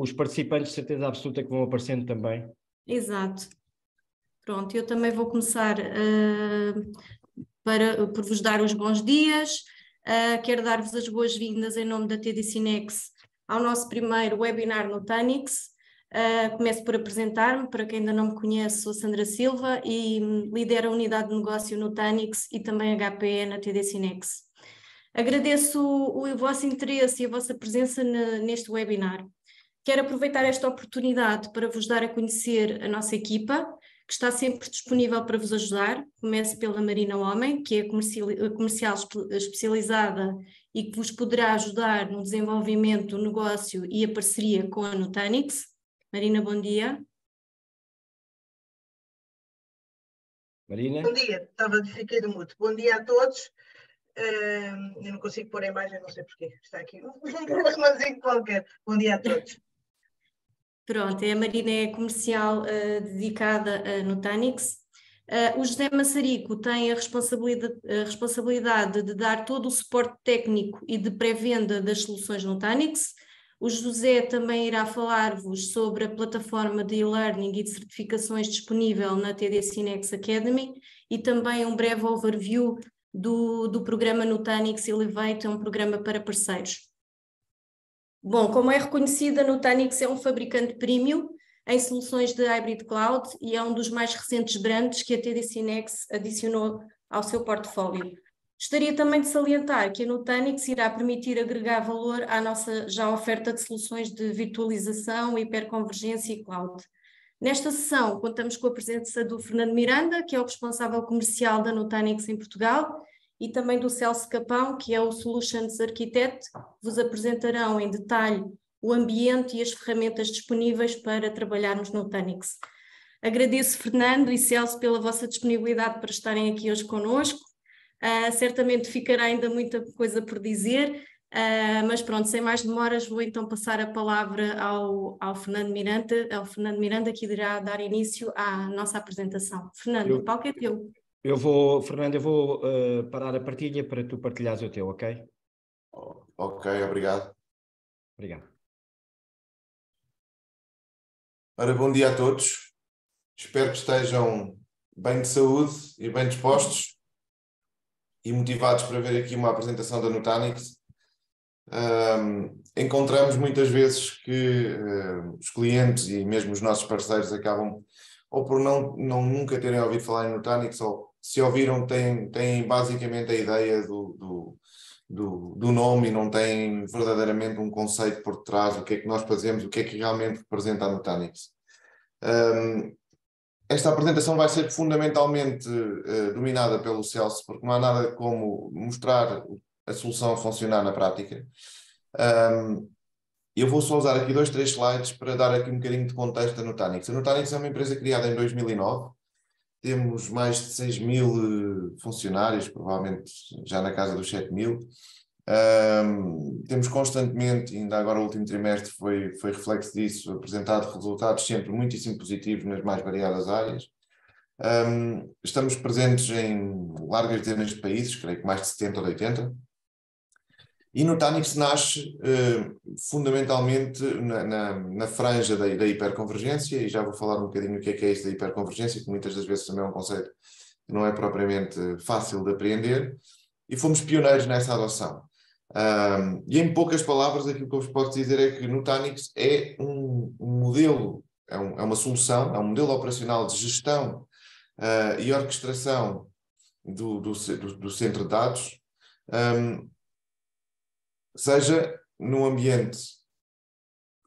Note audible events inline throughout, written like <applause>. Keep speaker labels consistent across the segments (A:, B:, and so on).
A: os participantes, de certeza absoluta, que vão aparecendo também.
B: Exato. Pronto, eu também vou começar uh, para, por vos dar os bons dias. Uh, quero dar-vos as boas-vindas em nome da TD ao nosso primeiro webinar no Tanix. Uh, começo por apresentar-me, para quem ainda não me conhece, sou Sandra Silva e hum, lidero a unidade de negócio no Tanix e também HPE na TD Agradeço o, o, vosso interesse e a vossa presença neste webinar. Quero aproveitar esta oportunidade para vos dar a conhecer a nossa equipa, que está sempre disponível para vos ajudar. Comece pela Marina Homem, que é comercial especializada e que vos poderá ajudar no desenvolvimento do negócio e a parceria com a Nutanix. Marina, bom dia. Marina? Bom dia, estava de fiquei mudo. Bom dia a todos. Uh, eu não consigo pôr a imagem, não sei porquê. Está aqui um problemazinho <laughs> qualquer. Bom dia a todos. Pronto, é a Marina é comercial uh, dedicada a Nutanix. Uh, o José Massarico tem a responsabilidade, a responsabilidade, de dar todo o suporte técnico e de pré-venda das soluções Nutanix. O José também irá falar-vos sobre a plataforma de e-learning e de certificações disponível na TD Cinex Academy e também um breve overview do, do programa Nutanix Elevate, é um programa para parceiros. Bom, como é reconhecida, Nutanix é um fabricante premium em soluções de hybrid cloud e é um dos mais recentes brands que a TDC Nex adicionou ao seu portfólio. Gostaria também de salientar que a Nutanix irá permitir agregar valor à nossa já oferta de soluções de virtualização, hiperconvergência e cloud. Nesta sessão, contamos com a presença do Fernando Miranda, que é o responsável comercial da Nutanix em Portugal, e também do Celso Capão, que é o Solutions Architect, vos apresentarão em detalhe o ambiente e as ferramentas disponíveis para trabalharmos no Tanix. Agradeço, Fernando e Celso, pela vossa disponibilidade para estarem aqui hoje conosco. Uh, ah, certamente ficará ainda muita coisa por dizer, uh, mas pronto, sem mais demoras, vou então passar a palavra ao, ao, Fernando Miranda, ao Fernando Miranda, que irá dar início à nossa apresentação. Fernando, eu, o palco é teu.
A: Eu vou, Fernando, eu vou uh, parar a partilha para tu partilhares o teu, ok? Ok, obrigado. Obrigado.
C: Ora, bom dia a todos. Espero que estejam bem de saúde e bem dispostos e motivados para ver aqui uma apresentação da Nutanix. Um, encontramos muitas vezes que uh, os clientes e mesmo os nossos parceiros acabam ou por não, não nunca terem ouvido falar em Nutanix, ou se ouviram, têm, têm basicamente a ideia do, do, do, do nome e não têm verdadeiramente um conceito por trás, o que é que nós fazemos, o que é que realmente representa a Nutanix. Um, esta apresentação vai ser fundamentalmente uh, dominada pelo Celso, porque não há nada como mostrar a solução funcionar na prática. Um, eu vou só usar aqui dois, três slides para dar aqui um bocadinho de contexto da Nutanix. A Nutanix é uma empresa criada em 2009, temos mais de 6 mil eh, funcionários, provavelmente já na casa dos 7 mil. Um, temos constantemente, ainda agora o último trimestre foi, foi reflexo disso, apresentado resultados sempre muitíssimo positivos nas mais variadas áreas. Um, estamos presentes em largas dezenas de países, creio que mais de 70 ou 80. E no nasce eh, fundamentalmente na, na, na franja da, da, hiperconvergência, e já vou falar um bocadinho o que é que é isso da hiperconvergência, que muitas das vezes também é um conceito que não é propriamente fácil de apreender, e fomos pioneiros nessa adoção. Um, e em poucas palavras, aquilo que eu vos posso dizer é que no é um, um modelo, é, um, é, uma solução, é um modelo operacional de gestão uh, e orquestração do, do, do, do centro de dados. Um, seja num ambiente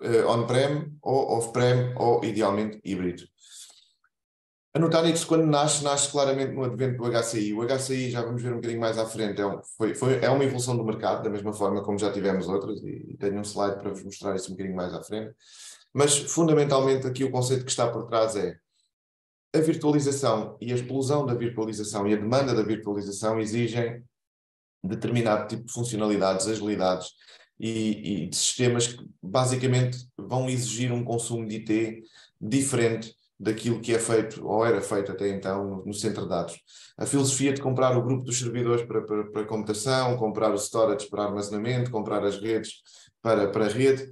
C: uh, on-prem ou off-prem ou idealmente híbrido. A Nutanix, quando nasce, nasce claramente no advento do HCI. O HCI, já vamos ver um bocadinho mais à frente, é, um, foi, foi, é uma evolução do mercado, da mesma forma como já tivemos outras, e, e tenho um slide para vos mostrar isso um bocadinho mais à frente. Mas, fundamentalmente, aqui o conceito que está por trás é a virtualização e a explosão da virtualização e a demanda da virtualização exigem determinado tipo de funcionalidades, agilidades e, e, de sistemas que basicamente vão exigir um consumo de IT diferente daquilo que é feito ou era feito até então no, no centro de dados. A filosofia de comprar o grupo dos servidores para, para, para computação, comprar o storage para armazenamento, comprar as redes para, para rede,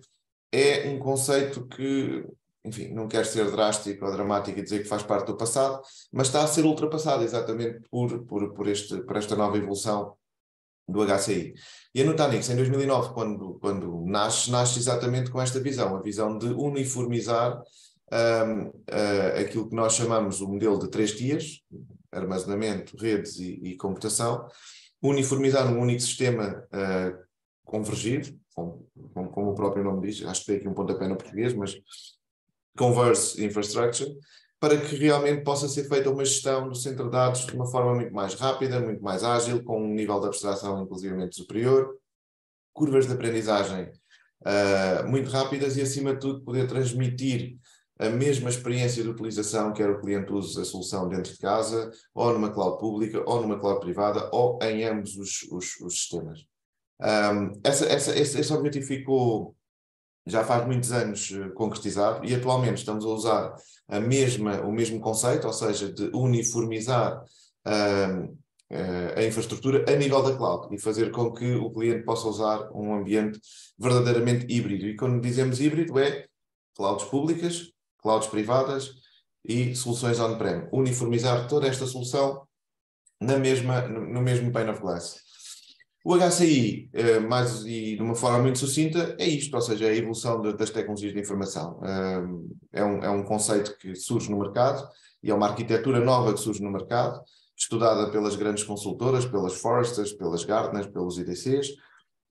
C: é um conceito que enfim, não quero ser drástico ou dramático e dizer que faz parte do passado, mas está a ser ultrapassado exatamente por, por, por, este, por esta nova evolução do HCI. E a Nutanix, em 2009, quando, quando nasce, nasce exatamente com esta visão, a visão de uniformizar um, uh, eh, aquilo que nós chamamos o modelo de três tias, armazenamento, redes e, e computação, uniformizar um único sistema uh, eh, convergido, como, como, o próprio nome diz, acho que tem aqui um pontapé no português, mas Converse Infrastructure, para que realmente possa ser feita uma gestão do centro de dados de uma forma muito mais rápida, muito mais ágil, com um nível de abstração inclusivamente superior, curvas de aprendizagem uh, muito rápidas e, acima de tudo, poder transmitir a mesma experiência de utilização, quer o cliente use a solução dentro de casa, ou numa cloud pública, ou numa cloud privada, ou em ambos os, os, os sistemas. Um, ah, essa, essa, esse, esse objetivo ficou já faz muitos anos eh, concretizado e atualmente estamos a usar a mesma, o mesmo conceito, ou seja, de uniformizar eh, a infraestrutura a nível da cloud e fazer com que o cliente possa usar um ambiente verdadeiramente híbrido. E quando dizemos híbrido é clouds públicas, clouds privadas e soluções on-prem. Uniformizar toda esta solução na mesma, no mesmo pane of glass. O HCI, eh, mais e de uma forma muito sucinta, é isto, ou seja, é a evolução de, das tecnologias de informação. Eh, é, um, é um conceito que surge no mercado e é uma arquitetura nova que surge no mercado, estudada pelas grandes consultoras, pelas Forresters, pelas Gartners, pelos IDCs,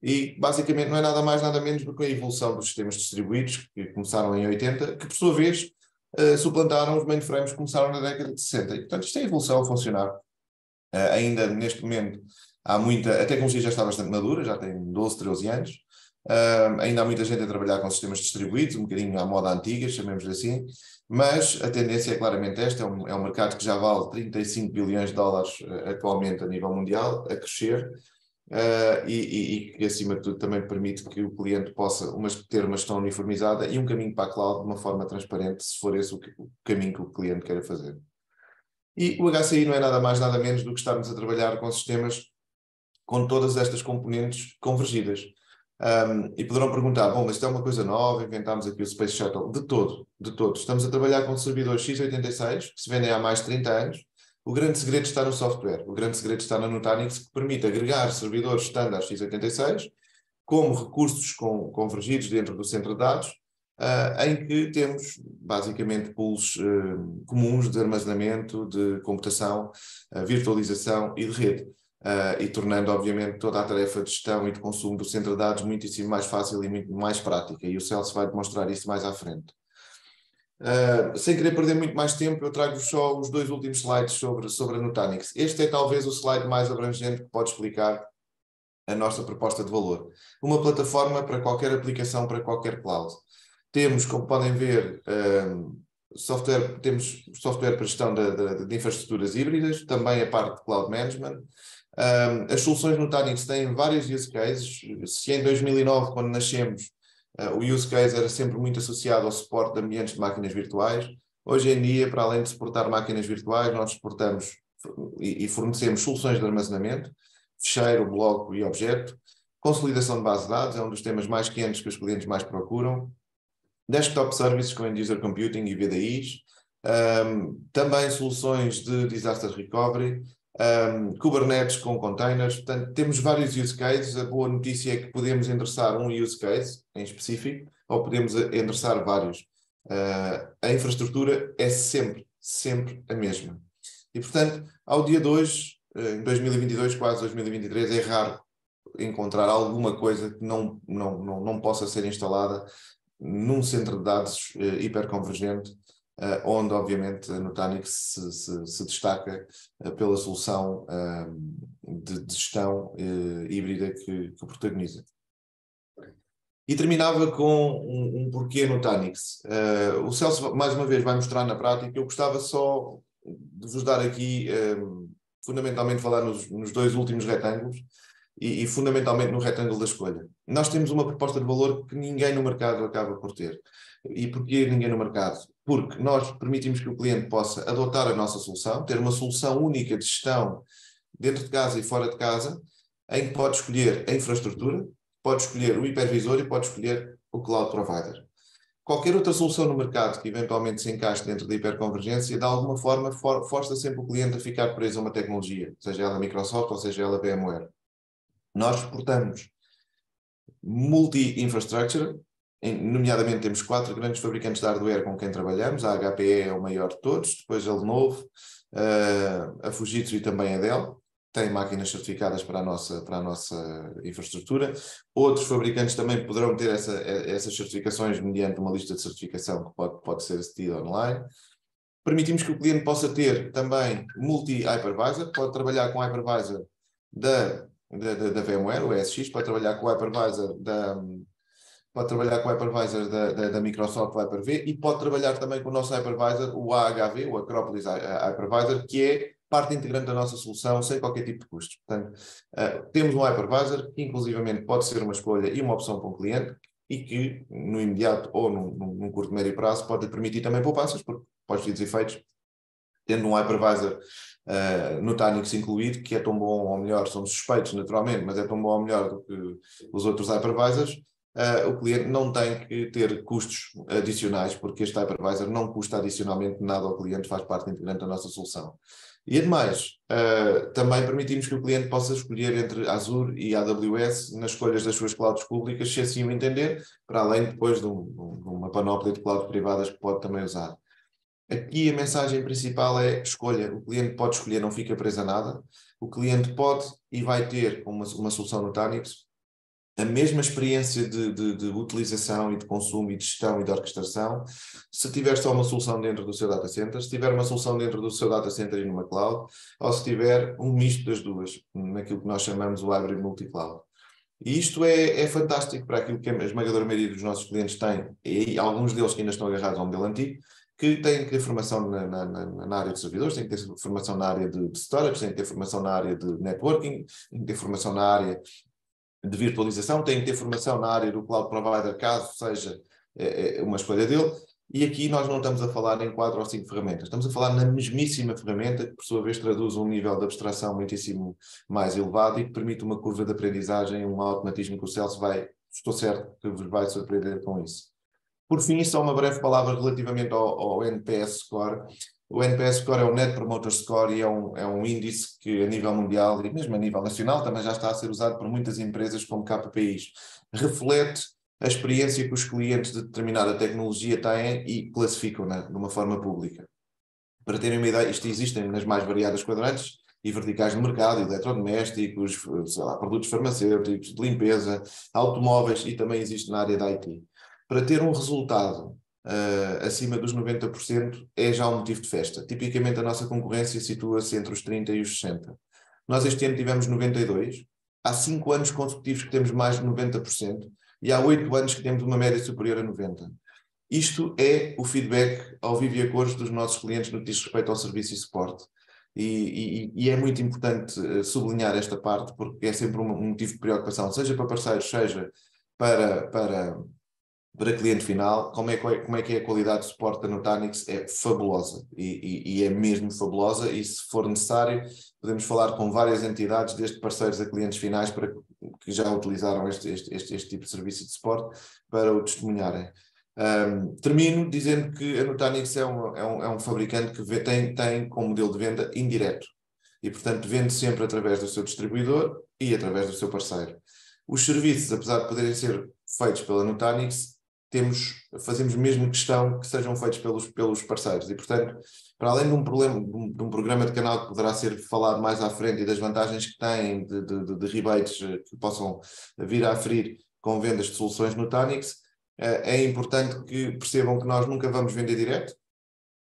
C: e basicamente não é nada mais, nada menos do que a evolução dos sistemas distribuídos, que começaram em 80, que por sua vez eh, suplantaram os mainframes que começaram na década de 60. E, portanto, isto é a evolução a funcionar. ainda neste momento Há muita, até como já está bastante madura, já tem 12, 13 anos. Uh, ainda há muita gente a trabalhar com sistemas distribuídos, um bocadinho à moda antiga, chamemos assim, mas a tendência é claramente esta: é um, é um mercado que já vale 35 bilhões de dólares uh, atualmente a nível mundial, a crescer, uh, e, que acima de tudo também permite que o cliente possa uma, ter uma gestão uniformizada e um caminho para a cloud de uma forma transparente, se for esse o, que, o caminho que o cliente queira fazer. E o HCI não é nada mais, nada menos do que estarmos a trabalhar com sistemas com todas estas componentes convergidas. Um, e poderão perguntar, bom, mas isto é uma coisa nova, inventámos aqui o Space Shuttle. De todo, de todo. Estamos a trabalhar com servidores x86, que se vendem há mais de 30 anos. O grande segredo está no software. O grande segredo está na Nutanix, que permite agregar servidores standard x86 como recursos com, convergidos dentro do centro de dados, uh, em que temos basicamente pools uh, comuns de armazenamento, de computação, uh, virtualização e de rede uh, e tornando, obviamente, toda a tarefa de gestão e de consumo do centro de dados muitíssimo mais fácil e muito mais prática. E o Celso vai demonstrar isso mais à frente. Uh, sem querer perder muito mais tempo, eu trago-vos só os dois últimos slides sobre, sobre a Nutanix. Este é talvez o slide mais abrangente que pode explicar a nossa proposta de valor. Uma plataforma para qualquer aplicação, para qualquer cloud. Temos, como podem ver, um, ah, software, temos software para gestão de, de, de, infraestruturas híbridas, também a parte de cloud management, um, as soluções no Tanix têm vários use cases. Se em 2009, quando nascemos, uh, o use case era sempre muito associado ao suporte de ambientes de máquinas virtuais, hoje em dia, para além de suportar máquinas virtuais, nós suportamos e, e fornecemos soluções de armazenamento, fecheiro, bloco e objeto. Consolidação de base de dados é um dos temas mais quentes que os clientes mais procuram. Desktop services com end-user computing e VDIs. Um, também soluções de disaster recovery, um, Kubernetes com containers. Portanto, temos vários use cases. A boa notícia é que podemos endereçar um use case em específico ou podemos endereçar vários. Uh, a infraestrutura é sempre, sempre a mesma. E, portanto, ao dia 2, ah, em 2022, quase 2023, é raro encontrar alguma coisa que não, não, não, não possa ser instalada num centro de dados uh, hiperconvergente ah, onde obviamente a Nutanix se, se, se destaca ah, pela solução ah, de, de, gestão híbrida que, que protagoniza. E terminava com um, um porquê Nutanix. o Celso, mais uma vez, vai mostrar na prática. Eu gostava só de vos dar aqui, fundamentalmente, falar nos, nos dois últimos retângulos. E, e, fundamentalmente no retângulo da escolha. Nós temos uma proposta de valor que ninguém no mercado acaba por ter. E porquê ninguém no mercado? porque nós permitimos que o cliente possa adotar a nossa solução, ter uma solução única de gestão dentro de casa e fora de casa, em que pode escolher a infraestrutura, pode escolher o hipervisor e pode escolher o cloud provider. Qualquer outra solução no mercado que eventualmente se encaixe dentro da hiperconvergência, de alguma forma, for força sempre o cliente a ficar preso a uma tecnologia, seja ela Microsoft ou seja ela VMware. Nós exportamos multi-infrastructure, nomeadamente temos quatro grandes fabricantes de hardware com quem trabalhamos, a HPE é o maior de todos, depois a Lenovo, eh, a Fujitsu e também a Dell, têm máquinas certificadas para a nossa, para a nossa infraestrutura. Outros fabricantes também poderão ter essa, essas certificações mediante uma lista de certificação que pode, pode ser assistida online. Permitimos que o cliente possa ter também multi-hypervisor, pode trabalhar com hypervisor da, da, da, da VMware, o ESX, pode trabalhar com o hypervisor da, pode trabalhar com o hypervisor da, da, da Microsoft, hyper HyperV, e pode trabalhar também com o nosso hypervisor, o AHV, o Acropolis Hypervisor, que é parte integrante da nossa solução, sem qualquer tipo de custos. Portanto, uh, temos um hypervisor que, inclusivamente, pode ser uma escolha e uma opção para um cliente, e que, no imediato ou num, num curto, médio prazo, pode lhe permitir também poupanças, porque pós-feitos efeitos, tendo um hypervisor uh, eh, no Tanix incluído, que é tão bom ou melhor, somos suspeitos naturalmente, mas é tão bom ou melhor do que os outros hypervisors, uh, o cliente não tem que ter custos adicionais, porque este hypervisor não custa adicionalmente nada ao cliente, faz parte integrante da nossa solução. E ademais, uh, também permitimos que o cliente possa escolher entre Azure e AWS nas escolhas das suas clouds públicas, se assim o entender, para além depois de, um, de uma panóplia de clouds privadas que pode também usar. Aqui a mensagem principal é escolha. O cliente pode escolher, não fica preso a nada. O cliente pode e vai ter uma, uma solução no Tanix a mesma experiência de, de, de, utilização e de consumo e de gestão e de orquestração, se tiver só uma solução dentro do seu data center, se tiver uma solução dentro do seu data center e numa cloud, ou se tiver um misto das duas, naquilo que nós chamamos o hybrid multi-cloud. E isto é, é fantástico para aquilo que a esmagadora maioria dos nossos clientes tem, e alguns deles que ainda estão agarrados ao modelo antigo, que têm que ter formação na, na, na, área de servidores, têm que ter formação na área de, de storage, têm que ter formação na área de networking, têm que ter formação na área de virtualização, tem que ter formação na área do cloud provider, caso seja é, é, uma escolha dele. E aqui nós não estamos a falar em quatro ou cinco ferramentas, estamos a falar na mesmíssima ferramenta, que por sua vez traduz um nível de abstração muitíssimo mais elevado e que permite uma curva de aprendizagem, um automatismo que o Celso vai, estou certo que vos vai surpreender com isso. Por fim, só uma breve palavra relativamente ao, ao NPS Score. O NPS Score é o Net Promoter Score e é um, é um índice que a nível mundial e mesmo a nível nacional também já está a ser usado por muitas empresas como KPIs. Reflete a experiência que os clientes de determinada tecnologia têm e classificam-na de uma forma pública. Para terem uma ideia, isto existe nas mais variadas quadrantes e verticais de mercado, eletrodomésticos, lá, produtos farmacêuticos, de limpeza, automóveis e também existe na área da IT para ter um resultado uh, acima dos 90% é já um motivo de festa. Tipicamente a nossa concorrência situa-se entre os 30% e os 60%. Nós este ano tivemos 92%, há 5 anos consecutivos que temos mais de 90% e há 8 anos que temos uma média superior a 90%. Isto é o feedback ao vivo e a cores dos nossos clientes no que diz respeito ao serviço e suporte. E, e, e, é muito importante eh, sublinhar esta parte, porque é sempre um motivo de preocupação, seja para parceiros, seja para, para para cliente final, como é, é, como é que é a qualidade de suporte da Nutanix é fabulosa e, e, e, é mesmo fabulosa e se for necessário podemos falar com várias entidades, desde parceiros a clientes finais para que já utilizaram este, este, este, este tipo de serviço de suporte para o testemunharem. Um, termino dizendo que a Nutanix é um, é um, é um fabricante que vê, tem, tem como modelo de venda indireto e portanto vende sempre através do seu distribuidor e através do seu parceiro. Os serviços, apesar de poderem ser feitos pela Nutanix, temos, fazemos mesmo questão que sejam feitos pelos, pelos parceiros. E, portanto, para além de um, problema, de um, programa de canal que poderá ser falado mais à frente e das vantagens que têm de, de, de rebates eh, que possam vir a aferir com vendas de soluções no Tanix, eh, é importante que percebam que nós nunca vamos vender direto,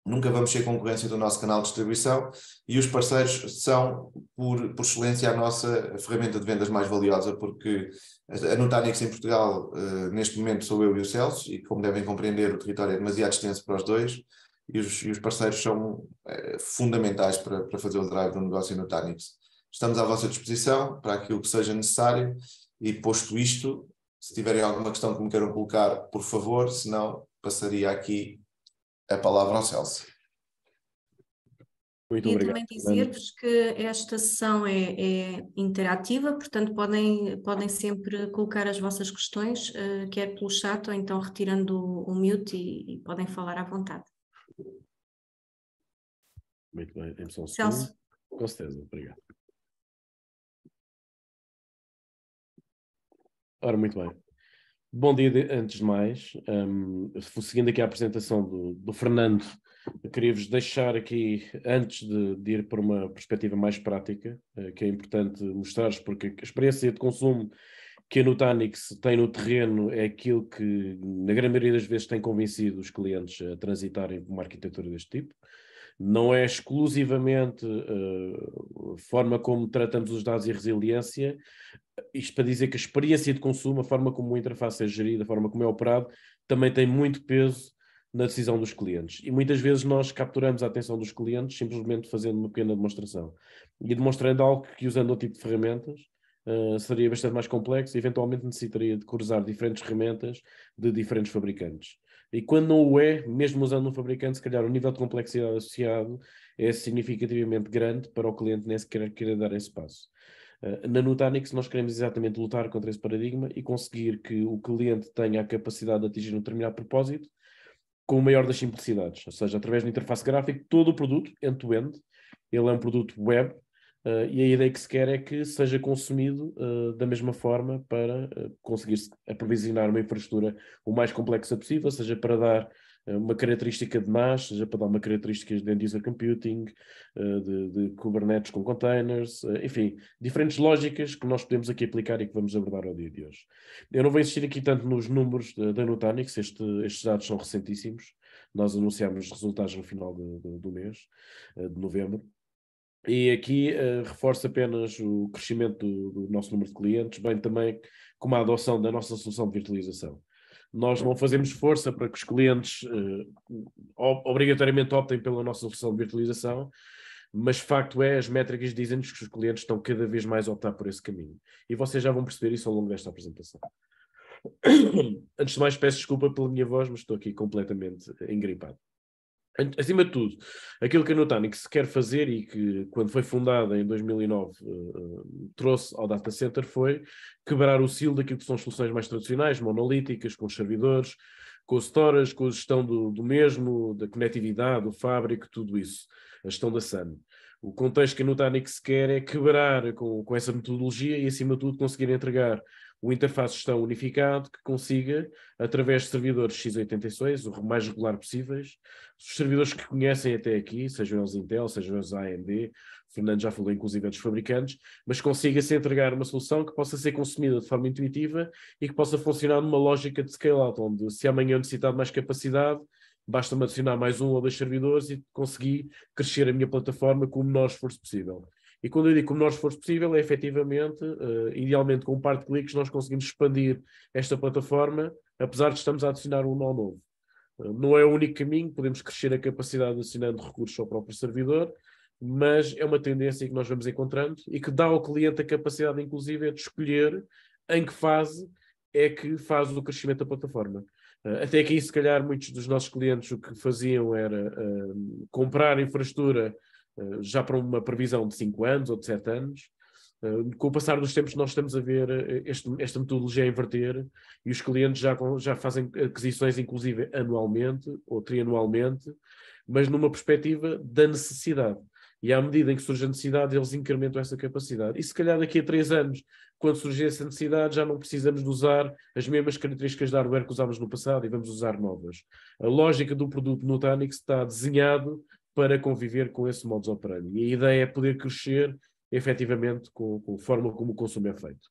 C: nunca vamos ser concorrência do nosso canal de distribuição e os parceiros são, por, por excelência, a nossa ferramenta de vendas mais valiosa, porque a Nutanix em Portugal, uh, neste momento, sou eu e o Celso, e como devem compreender, o território é demasiado extenso para os dois, e os, e os parceiros são uh, fundamentais para, para, fazer o drive do negócio em Nutanix. Estamos à vossa disposição para aquilo que seja necessário, e posto isto, se tiverem alguma questão que me queiram colocar, por favor, senão passaria aqui a palavra ao Celso. Muito e obrigado, também dizer-vos
B: que esta sessão é, é, interativa, portanto podem, podem sempre colocar as vossas questões, uh, quer pelo chat ou então retirando o, o mute e, e, podem falar à vontade.
D: Muito bem, só um Celso. Com certeza, obrigado. Ora, muito bem. Bom dia, de, antes de mais, um, seguindo aqui a apresentação do, do Fernando queria-vos deixar aqui, antes de, de, ir para uma perspectiva mais prática, eh, que é importante mostrar-vos, porque a experiência de consumo que a Nutanix tem no terreno é aquilo que, na grande maioria das vezes, tem convencido os clientes a transitarem para uma arquitetura deste tipo. Não é exclusivamente uh, a forma como tratamos os dados e a resiliência, isto para dizer que a experiência de consumo, a forma como a interface é gerida, a forma como é operado, também tem muito peso na decisão dos clientes. E muitas vezes nós capturamos a atenção dos clientes simplesmente fazendo uma pequena demonstração e demonstrando algo que, usando outro tipo de ferramentas, uh, seria bastante mais complexo e eventualmente necessitaria de cruzar diferentes ferramentas de diferentes fabricantes. E quando não o é, mesmo usando um fabricante, se calhar o nível de complexidade associado é significativamente grande para o cliente nem sequer querer dar esse passo. Eh, na Nutanix nós queremos exatamente lutar contra esse paradigma e conseguir que o cliente tenha a capacidade de atingir um determinado propósito com o maior das simplicidades, ou seja, através da interface gráfica, todo o produto, end-to-end, -end, ele é um produto web uh, e a ideia que se quer é que seja consumido uh, da mesma forma para uh, eh, conseguir aprovisionar uma infraestrutura o mais complexa possível, seja para dar eh, uma característica de NAS, seja para dar uma característica de end-user computing, eh, de, de, Kubernetes com containers, eh, enfim, diferentes lógicas que nós podemos aqui aplicar e que vamos abordar ao dia de hoje. Eu não vou insistir aqui tanto nos números da Nutanix, este, estes dados são recentíssimos, nós anunciámos os resultados no final de, de, do mês, de novembro, e aqui uh, reforça apenas o crescimento do, do, nosso número de clientes, bem também com a adoção da nossa solução de virtualização nós não fazemos força para que os clientes uh, obrigatoriamente optem pela nossa solução de virtualização, mas facto é, as métricas dizem-nos que os clientes estão cada vez mais a optar por esse caminho. E vocês já vão perceber isso ao longo desta apresentação. <coughs> Antes de mais, peço desculpa pela minha voz, mas estou aqui completamente engripado. Acima de tudo, aquilo que a Nutanix quer fazer e que, quando foi fundada em 2009, eh, eh, trouxe ao data center foi quebrar o silo daquilo que são as soluções mais tradicionais, monolíticas, com os servidores, com os storage, com a gestão do, do mesmo, da conectividade, do fábrico, tudo isso, a gestão da SAN. O contexto que a Nutanix quer é quebrar com, com essa metodologia e, acima de tudo, conseguir entregar um interface de gestão unificado que consiga, através de servidores x86, o mais regular possíveis, os servidores que conhecem até aqui, sejam eles Intel, sejam eles AMD, Fernando já falou inclusive dos fabricantes, mas consiga-se entregar uma solução que possa ser consumida de forma intuitiva e que possa funcionar numa lógica de scale-out, onde se amanhã eu necessitar de mais capacidade, basta-me adicionar mais um ou dois servidores e conseguir crescer a minha plataforma com o menor esforço possível. E quando eu digo o menor esforço possível, é efetivamente, uh, idealmente com um par de cliques, nós conseguimos expandir esta plataforma, apesar de estarmos a adicionar um nó novo. Uh, não é o único caminho, podemos crescer a capacidade adicionando recursos ao próprio servidor, mas é uma tendência que nós vamos encontrando e que dá ao cliente a capacidade, inclusive, de escolher em que fase é que faz o crescimento da plataforma. Uh, até aqui, se calhar, muitos dos nossos clientes o que faziam era comprar infraestrutura eh, já para uma previsão de 5 anos ou de 7 anos. Eh, com o passar dos tempos, nós estamos a ver eh, este, esta metodologia a inverter e os clientes já, já fazem aquisições, inclusive anualmente ou trianualmente, mas numa perspectiva da necessidade. E à medida em que surge a necessidade, eles incrementam essa capacidade. E se calhar daqui a três anos, quando surgir essa necessidade, já não precisamos de usar as mesmas características de hardware que usámos no passado e vamos usar novas. A lógica do produto Nutanix está desenhado para conviver com esse modus operandi. E a ideia é poder crescer efetivamente com, com a forma como o consumo é feito.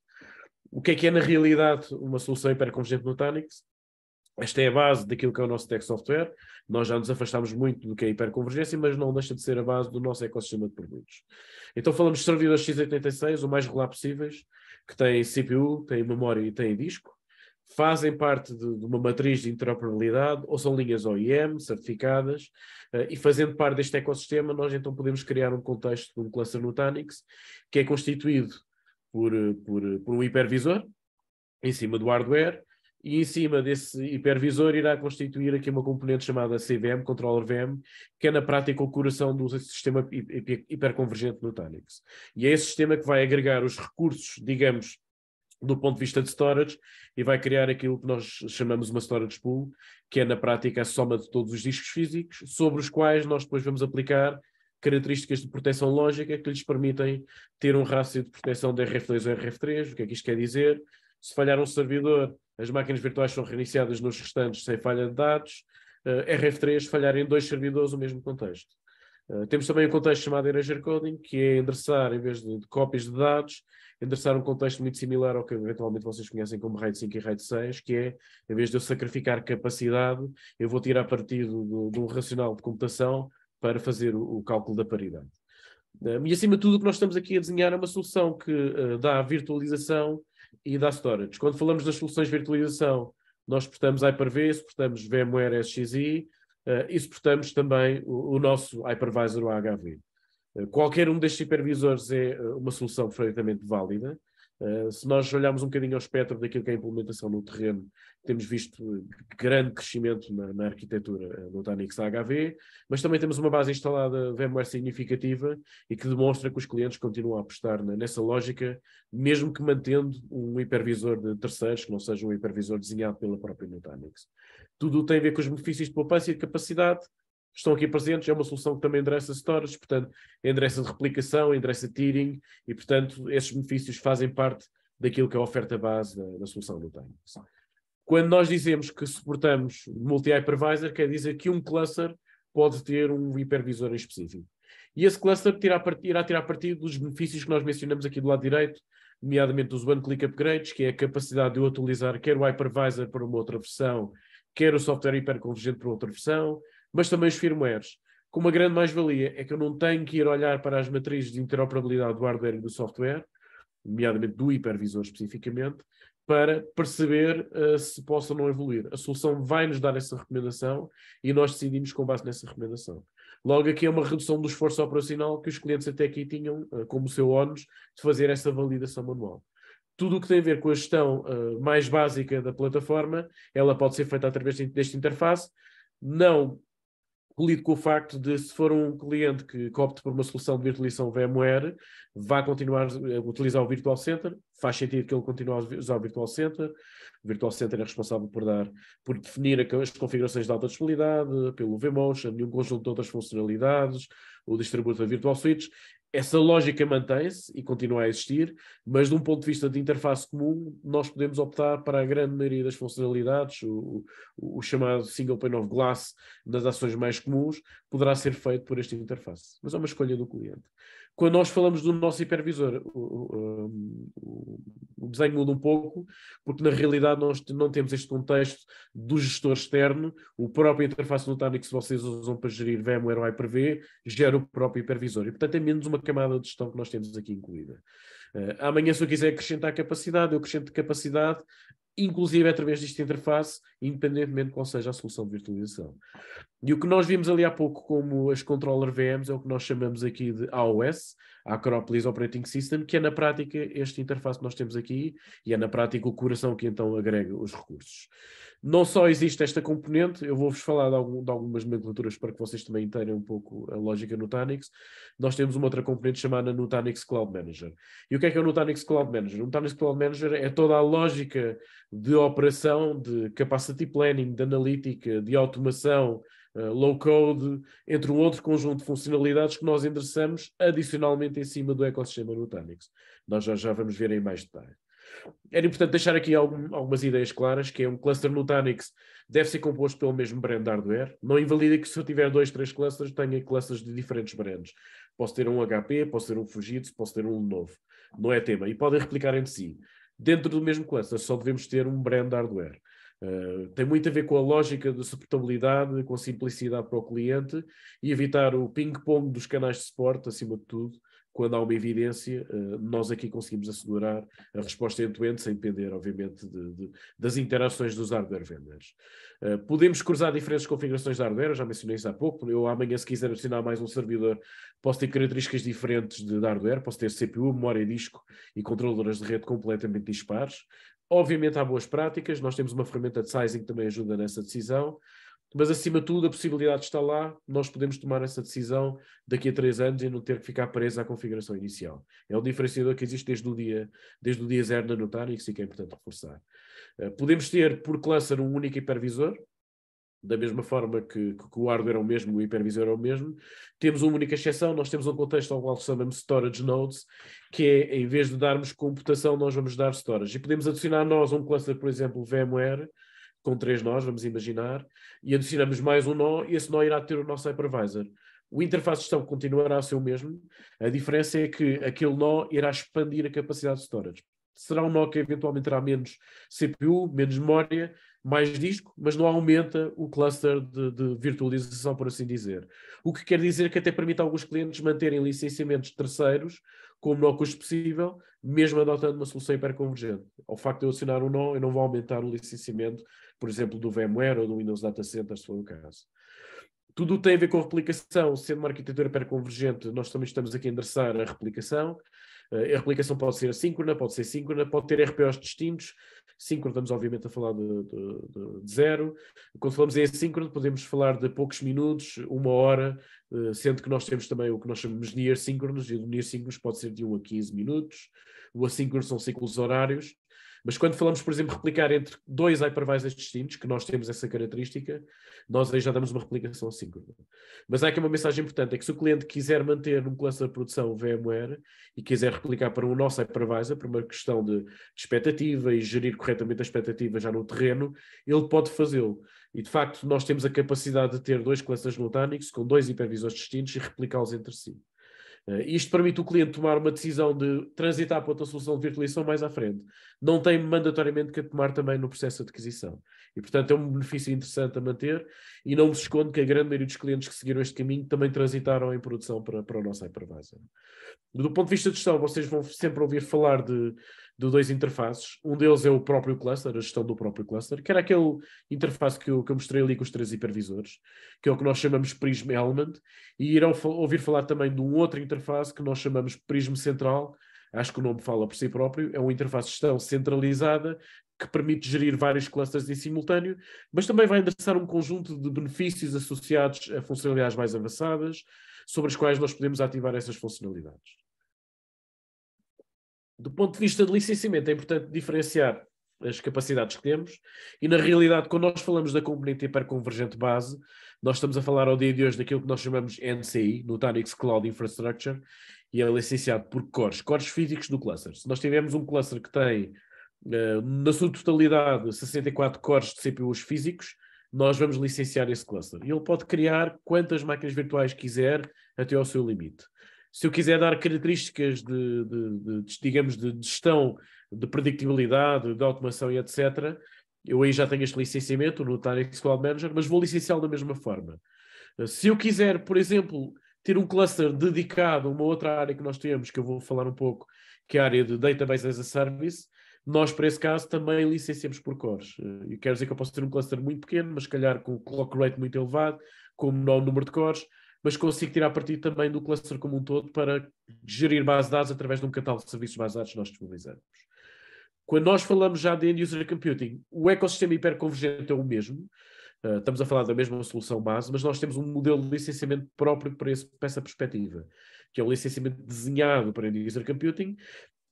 D: O que é que é na realidade uma solução hiperconvergente no Tanix? Esta é a base daquilo que é o nosso tech software. Nós já nos afastamos muito do que é a hiperconvergência, mas não deixa de ser a base do nosso ecossistema de produtos. Então falamos de servidores x86, o mais regular possíveis, que tem CPU, tem memória e tem disco fazem parte de, de, uma matriz de interoperabilidade ou são linhas OEM certificadas uh, e fazendo parte deste ecossistema nós então podemos criar um contexto de um cluster Nutanix que é constituído por, eh, por, eh, por um hipervisor em cima do hardware e em cima desse hipervisor irá constituir aqui uma componente chamada CVM, Controller VM, que é na prática o coração do sistema hiperconvergente Nutanix. E é esse sistema que vai agregar os recursos, digamos, do ponto de vista de storage e vai criar aquilo que nós chamamos uma storage pool, que é na prática a soma de todos os discos físicos, sobre os quais nós depois vamos aplicar características de proteção lógica que lhes permitem ter um rácio de proteção de RF2 ou RF3, o que é que isto quer dizer? Se falhar um servidor, as máquinas virtuais são reiniciadas nos restantes sem falha de dados, uh, eh, RF3 falhar em dois servidores o mesmo contexto. Uh, temos também o um contexto chamado Erasure Coding, que é endereçar, em vez de, de cópias de dados, endereçar um contexto muito similar ao que eventualmente vocês conhecem como RAID 5 e RAID 6, que é, em vez de eu sacrificar capacidade, eu vou tirar partido do, de um racional de computação para fazer o, o cálculo da paridade. Um, e acima de tudo, o que nós estamos aqui a desenhar é uma solução que uh, dá virtualização e dá storage. Quando falamos das soluções de virtualização, nós suportamos Hyper-V, suportamos VMware SXI uh, ah, e suportamos também o, o nosso hypervisor o HV. Eh, qualquer um destes supervisores é eh, uma solução perfeitamente válida. Eh, se nós olharmos um bocadinho ao espectro daquilo que é a implementação no terreno, temos visto grande crescimento na, na arquitetura do Tanix HV, mas também temos uma base instalada VMware significativa e que demonstra que os clientes continuam a apostar na, nessa lógica, mesmo que mantendo um hipervisor de terceiros, que não seja um hipervisor desenhado pela própria Nutanix. Tudo tem a ver com os benefícios de poupança e de capacidade, estão aqui presentes, é uma solução que também endereça storage, portanto, endereça de replicação, endereça tiering, e portanto, esses benefícios fazem parte daquilo que é a oferta base da, da solução do Timex. Quando nós dizemos que suportamos multi-hypervisor, quer dizer que um cluster pode ter um hipervisor em específico. E esse cluster irá, part irá tirar partido dos benefícios que nós mencionamos aqui do lado direito, nomeadamente dos one-click upgrades, que é a capacidade de eu atualizar quer o hypervisor para uma outra versão, quer o software hiperconvergente para outra versão, mas também os firmwares. Com uma grande mais-valia é que eu não tenho que ir olhar para as matrizes de interoperabilidade do hardware e do software, nomeadamente do hipervisor especificamente, para perceber uh, se posso ou não evoluir. A solução vai nos dar essa recomendação e nós decidimos com base nessa recomendação. Logo aqui é uma redução do esforço operacional que os clientes até aqui tinham uh, como seu ónus de fazer essa validação manual. Tudo o que tem a ver com a gestão uh, mais básica da plataforma, ela pode ser feita através deste interface, não colido com o facto de se for um cliente que, opte por uma solução de virtualização VMware, vai continuar a utilizar o Virtual Center, faz sentido que ele continue a usar o Virtual Center, o Virtual Center é responsável por dar, por definir as configurações de alta disponibilidade, pelo vMotion, e um conjunto de outras funcionalidades, o distribuidor Virtual Switch, essa lógica mantém-se e continua a existir, mas de um ponto de vista de interface comum, nós podemos optar para a grande maioria das funcionalidades, o, o, chamado single pane of glass nas ações mais comuns, poderá ser feito por esta interface. Mas é uma escolha do cliente quando nós falamos do nosso hipervisor, o, o, o, desenho muda um pouco, porque na realidade nós não temos este contexto do gestor externo, o próprio interface notável que vocês usam para gerir VMware ou IPv gera o próprio hipervisor. E portanto é menos uma camada de gestão que nós temos aqui incluída. Uh, amanhã, se eu quiser acrescentar capacidade, eu acrescento capacidade inclusive através desta interface, independentemente de qual seja a solução de virtualização. E o que nós vimos ali há pouco como as controller VMs é o que nós chamamos aqui de AOS, Acropolis Operating System, que é na prática esta interface que nós temos aqui e é na prática o coração que então agrega os recursos. Não só existe esta componente, eu vou-vos falar de, algum, de algumas nomenclaturas para que vocês também entendam um pouco a lógica Nutanix. Nós temos uma outra componente chamada Nutanix Cloud Manager. E o que é que é o Nutanix Cloud Manager? O Nutanix Cloud Manager é toda a lógica de operação, de capacity planning, de analítica, de automação, uh, low code, entre um outro conjunto de funcionalidades que nós endereçamos adicionalmente em cima do ecossistema Nutanix. Nós já, já vamos ver em mais detalhe. Era importante deixar aqui algum, algumas ideias claras, que é um cluster Nutanix deve ser composto pelo mesmo brand de hardware. Não invalida que se eu tiver dois, três clusters, tenha clusters de diferentes brands. Posso ter um HP, posso ter um Fujitsu, posso ter um novo. Não é tema. E podem replicar entre si. Dentro do mesmo cluster, só devemos ter um brand de hardware. Eh, tem muito a ver com a lógica de suportabilidade, com a simplicidade para o cliente e evitar o ping-pong dos canais de suporte, acima de tudo. Quando há uma evidência, uh, nós aqui conseguimos assegurar a resposta end-to-end, sem depender, obviamente, de, de, das interações dos hardware vendors. Uh, podemos cruzar diferentes configurações de hardware, já mencionei isso há pouco. Eu amanhã, se quiser adicionar mais um servidor, posso ter características diferentes de, de hardware, posso ter CPU, memória e disco e controladoras de rede completamente dispares. Obviamente há boas práticas, nós temos uma ferramenta de sizing que também ajuda nessa decisão, mas acima de tudo a possibilidade está lá, nós podemos tomar essa decisão daqui a três anos e não ter que ficar preso à configuração inicial. É um diferenciador que existe desde o dia, desde o dia zero na notária e que é importante reforçar. Eh, podemos ter por cluster um único hipervisor, da mesma forma que, que, o hardware é o mesmo, o hipervisor é o mesmo. Temos uma única exceção, nós temos um contexto ao qual chamamos storage nodes, que é, em vez de darmos computação, nós vamos dar storage. E podemos adicionar nós um cluster, por exemplo, VMware, com três nós, vamos imaginar, e adicionamos mais um nó, e esse nó irá ter o nosso hypervisor. O interface de gestão continuará a ser o mesmo, a diferença é que aquele nó irá expandir a capacidade de storage. Será um nó que eventualmente terá menos CPU, menos memória, mais disco, mas não aumenta o cluster de, de, virtualização, por assim dizer. O que quer dizer que até permite a alguns clientes manterem licenciamentos terceiros com o menor custo possível, mesmo adotando uma solução hiperconvergente. Ao facto de eu acionar um nó, eu não vou aumentar o licenciamento, por exemplo, do VMware ou do Windows Data Center, se for o caso. Tudo tem a ver com a replicação, sendo uma arquitetura hiperconvergente, nós também estamos aqui a endereçar a replicação. Eh, a replicação pode ser assíncrona, pode ser síncrona, pode ter RPOs distintos, síncrono, estamos obviamente a falar de, de, de, zero. Quando falamos em assíncrono, podemos falar de poucos minutos, uma hora, eh, sendo que nós temos também o que nós chamamos de near síncronos, e o near síncronos pode ser de 1 a 15 minutos. O assíncrono são ciclos horários, mas quando falamos, por exemplo, replicar entre dois hypervisors distintos, que nós temos essa característica, nós aí já damos uma replicação assim. Mas há aqui uma mensagem importante, é que se o cliente quiser manter um cluster de produção VMware e quiser replicar para o nosso hypervisor, por uma questão de, de expectativa e gerir corretamente a expectativa já no terreno, ele pode fazê-lo. E de facto, nós temos a capacidade de ter dois clusters simultâneos com dois hipervisores distintos e replicá-los entre si. Eh, isto permite o cliente tomar uma decisão de transitar para outra solução de virtualização mais à frente. Não tem mandatoriamente que a tomar também no processo de aquisição. E, portanto, é um benefício interessante a manter e não me escondo que a grande maioria dos clientes que seguiram este caminho também transitaram em produção para, para a nossa hypervisor. Do ponto de vista de gestão, vocês vão sempre ouvir falar de de dois interfaces. Um deles é o próprio cluster, a gestão do próprio cluster, que era aquele interface que eu, que eu mostrei ali com os três hipervisores, que é o que nós chamamos Prism Element, e irão ouvir falar também de um outro interface que nós chamamos Prism Central, acho que o nome fala por si próprio, é uma interface de gestão centralizada que permite gerir vários clusters em simultâneo, mas também vai endereçar um conjunto de benefícios associados a funcionalidades mais avançadas, sobre as quais nós podemos ativar essas funcionalidades. Do ponto de vista de licenciamento, é importante diferenciar as capacidades que temos, e na realidade, quando nós falamos da componente hiperconvergente base, nós estamos a falar ao dia de hoje daquilo que nós chamamos NCI, Nutanix Cloud Infrastructure, e é licenciado por cores, cores físicos do cluster. Se nós tivermos um cluster que tem, eh, na sua totalidade, 64 cores de CPUs físicos, nós vamos licenciar esse cluster. E ele pode criar quantas máquinas virtuais quiser até ao seu limite se eu quiser dar características de, de, de digamos, de gestão, de predictibilidade, de automação e etc., eu aí já tenho este licenciamento no Tarek Squad Manager, mas vou licenciá-lo da mesma forma. Se eu quiser, por exemplo, ter um cluster dedicado a uma outra área que nós temos, que eu vou falar um pouco, que é a área de Database as a Service, nós, para esse caso, também licenciamos por cores. Eh, e quer dizer que eu posso ter um cluster muito pequeno, mas se calhar com o clock rate muito elevado, com um menor número de cores, mas consigo tirar partido também do cluster como um todo para gerir base de dados através de um catálogo de serviços de base de dados que nós disponibilizamos. Quando nós falamos já de end-user computing, o ecossistema hiperconvergente é o mesmo, uh, estamos a falar da mesma solução base, mas nós temos um modelo de licenciamento próprio para, esse, para essa perspectiva, que é um licenciamento desenhado para end-user computing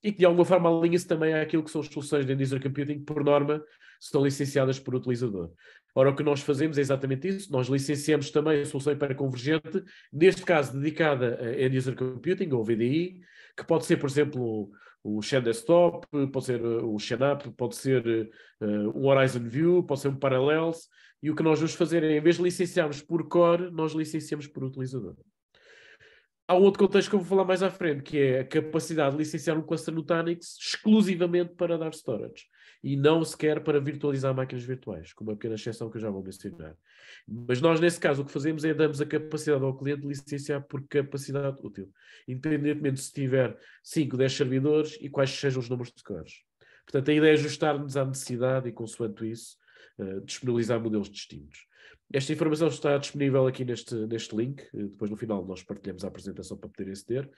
D: e que de alguma forma alinha-se também àquilo que são as soluções de End-User Computing, que por norma são licenciadas por utilizador. Ora, o que nós fazemos é exatamente isso, nós licenciamos também a solução hiperconvergente, neste caso dedicada a End-User Computing, ou VDI, que pode ser, por exemplo, o Shen Desktop, pode ser eh, o Shenup, pode ser uh, eh, o Horizon View, pode ser um Parallels, e o que nós vamos fazer é, em vez de licenciarmos por core, nós licenciamos por utilizador há um outro contexto que eu vou falar mais à frente, que é a capacidade de licenciar um cluster Nutanix exclusivamente para dar storage e não sequer para virtualizar máquinas virtuais, com uma pequena exceção que eu já vou mencionar. Mas nós, nesse caso, o que fazemos é damos a capacidade ao cliente de licenciar por capacidade útil, independentemente se tiver 5, 10 servidores e quais sejam os números de cores. Portanto, a ideia é ajustar-nos à necessidade e, consoante isso, uh, disponibilizar modelos distintos. Esta informação está disponível aqui neste, neste link. Eh, depois, no final, nós partilhamos a apresentação para poderem aceder.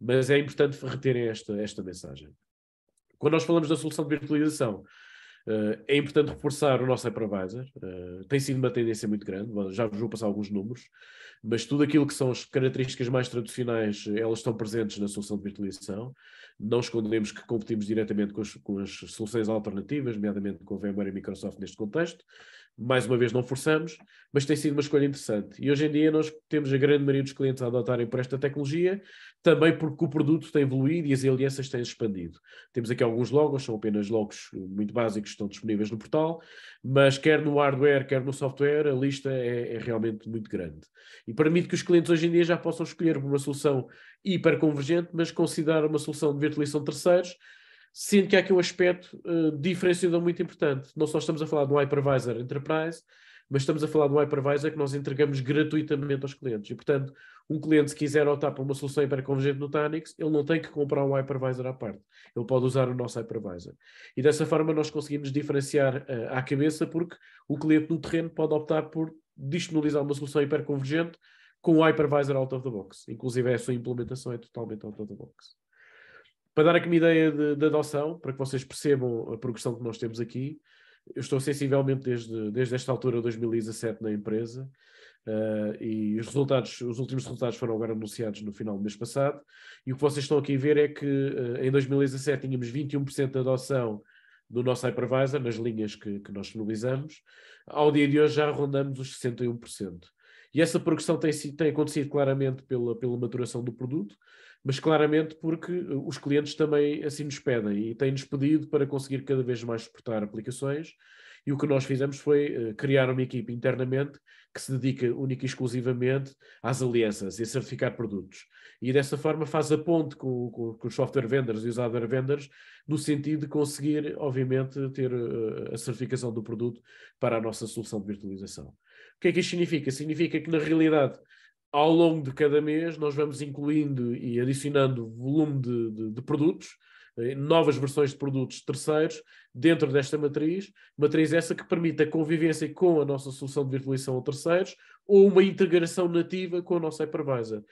D: Mas é importante reterem esta, esta mensagem. Quando nós falamos da solução de virtualização, uh, é importante reforçar o nosso hypervisor. Uh, eh, tem sido uma tendência muito grande, já vos vou passar alguns números, mas tudo aquilo que são as características mais tradicionais, elas estão presentes na solução de virtualização. Não escondemos que competimos diretamente com as, com as soluções alternativas, nomeadamente com a VMware e Microsoft neste contexto, mais uma vez não forçamos, mas tem sido uma escolha interessante. E hoje em dia nós temos a grande maioria dos clientes a adotarem por esta tecnologia, também porque o produto tem evoluído e as alianças têm expandido. Temos aqui alguns logos, são apenas logos muito básicos que estão disponíveis no portal, mas quer no hardware, quer no software, a lista é, é realmente muito grande. E permite que os clientes hoje em dia já possam escolher uma solução hiperconvergente, mas considerar uma solução de virtualização de terceiros, Sinto que há aqui um aspecto uh, diferenciador muito importante. Não só estamos a falar de um hypervisor enterprise, mas estamos a falar de um hypervisor que nós entregamos gratuitamente aos clientes. E, portanto, um cliente, se quiser optar por uma solução hiperconvergente no Tanix, ele não tem que comprar um hypervisor à parte. Ele pode usar o nosso hypervisor. E dessa forma nós conseguimos diferenciar uh, à cabeça, porque o cliente no terreno pode optar por disponibilizar uma solução hiperconvergente com o hypervisor out of the box. Inclusive, a sua implementação é totalmente out of the box para dar aqui uma ideia de, de, adoção, para que vocês percebam a progressão que nós temos aqui, eu estou sensivelmente desde, desde esta altura, 2017, na empresa, uh, e os resultados, os últimos resultados foram agora anunciados no final do mês passado, e o que vocês estão aqui a ver é que uh, em 2017 tínhamos 21% de adoção do nosso hypervisor, nas linhas que, que nós disponibilizamos, ao dia de hoje já rondamos os 61%. E essa progressão tem, tem acontecido claramente pela, pela maturação do produto, mas claramente porque uh, os clientes também assim nos pedem e têm-nos pedido para conseguir cada vez mais suportar aplicações. E o que nós fizemos foi uh, criar uma equipe internamente que se dedica única e exclusivamente às alianças e a certificar produtos. E dessa forma faz a ponte com, com, com os software vendors e os hardware vendors, no sentido de conseguir, obviamente, ter uh, a certificação do produto para a nossa solução de virtualização. O que é que isto significa? Significa que, na realidade, ao longo de cada mês, nós vamos incluindo e adicionando volume de, de, de produtos, eh, novas versões de produtos terceiros dentro desta matriz, matriz essa que permite a convivência com a nossa solução de virtualização a terceiros ou uma integração nativa com a nossa hypervisor.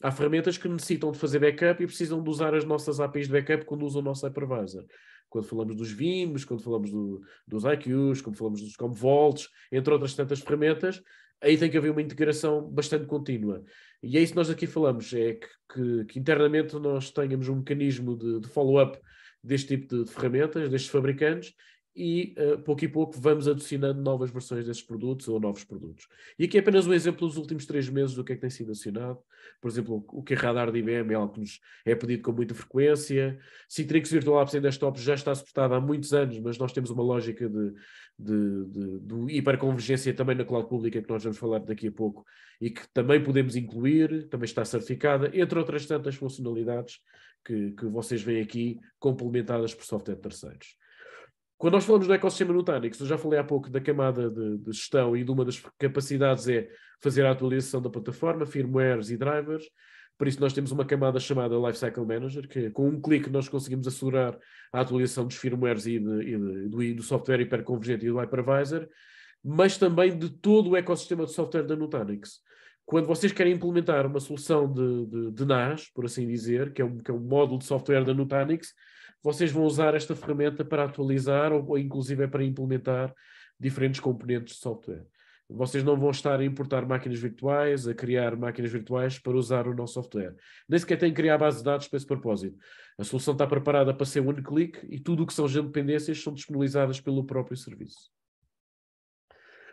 D: Há ferramentas que necessitam de fazer backup e precisam de usar as nossas APIs de backup quando usam o nosso hypervisor. Quando falamos dos VIMs, quando falamos do, dos IQs, quando falamos dos Commvaults, entre outras tantas ferramentas, aí tem que haver uma integração bastante contínua. E é isso que nós aqui falamos, é que, que, que internamente nós tenhamos um mecanismo de, de follow-up deste tipo de, de, ferramentas, destes fabricantes, e uh, pouco e pouco vamos adicionando novas versões desses produtos ou novos produtos. E aqui é apenas um exemplo dos últimos três meses do que é que tem sido acionado. Por exemplo, o que é radar de IBM é algo que nos é pedido com muita frequência. Citrix Virtual Apps em desktop já está suportado há muitos anos, mas nós temos uma lógica de, de, de, de hiperconvergência também na cloud pública que nós vamos falar daqui a pouco e que também podemos incluir, também está certificada, entre outras tantas funcionalidades que, que vocês veem aqui complementadas por software de terceiros. Quando nós falamos do ecossistema Nutanix, eu já falei há pouco da camada de, de, gestão e de uma das capacidades é fazer a atualização da plataforma, firmwares e drivers. Por isso, nós temos uma camada chamada Lifecycle Manager, que com um clique nós conseguimos assegurar a atualização dos firmwares e, de, e, de, do, e do software hiperconvergente e do hypervisor, mas também de todo o ecossistema de software da Nutanix. Quando vocês querem implementar uma solução de, de, NAS, por assim dizer, que é, um, que é um módulo de software da Nutanix, vocês vão usar esta ferramenta para atualizar ou, ou inclusive é para implementar diferentes componentes de software. Vocês não vão estar a importar máquinas virtuais, a criar máquinas virtuais para usar o nosso software. Nem sequer têm que criar base de dados para esse propósito. A solução está preparada para ser one click e tudo o que são as dependências são disponibilizadas pelo próprio serviço.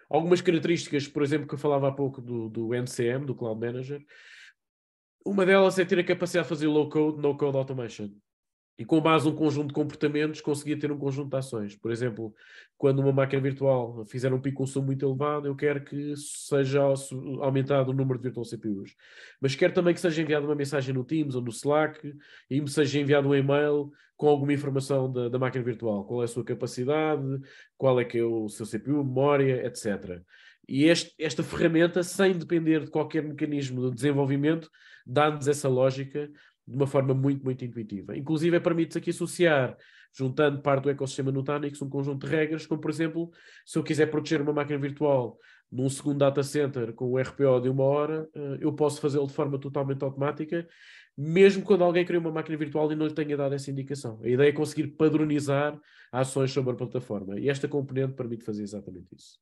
D: Algumas características, por exemplo, que eu falava há pouco do, do NCM, do Cloud Manager. Uma delas é ter a capacidade de fazer low code, no code automation. E com base num conjunto de comportamentos conseguia ter um conjunto de ações. Por exemplo, quando uma máquina virtual fizer um pico de consumo muito elevado, eu quero que seja aumentado o número de virtual CPUs. Mas quero também que seja enviada uma mensagem no Teams ou no Slack e me seja enviado um e-mail com alguma informação da, da máquina virtual. Qual é a sua capacidade, qual é que é o seu CPU, memória, etc. E este, esta ferramenta, sem depender de qualquer mecanismo de desenvolvimento, dá-nos essa lógica de uma forma muito, muito intuitiva. Inclusive, permite-se aqui associar, juntando parte do ecossistema Nutanix, um conjunto de regras, como por exemplo, se eu quiser proteger uma máquina virtual num segundo data center com o RPO de uma hora, eh, eu posso fazê-lo de forma totalmente automática, mesmo quando alguém cria uma máquina virtual e não lhe tenha dado essa indicação. A ideia é conseguir padronizar ações sobre a plataforma e esta componente permite fazer exatamente isso.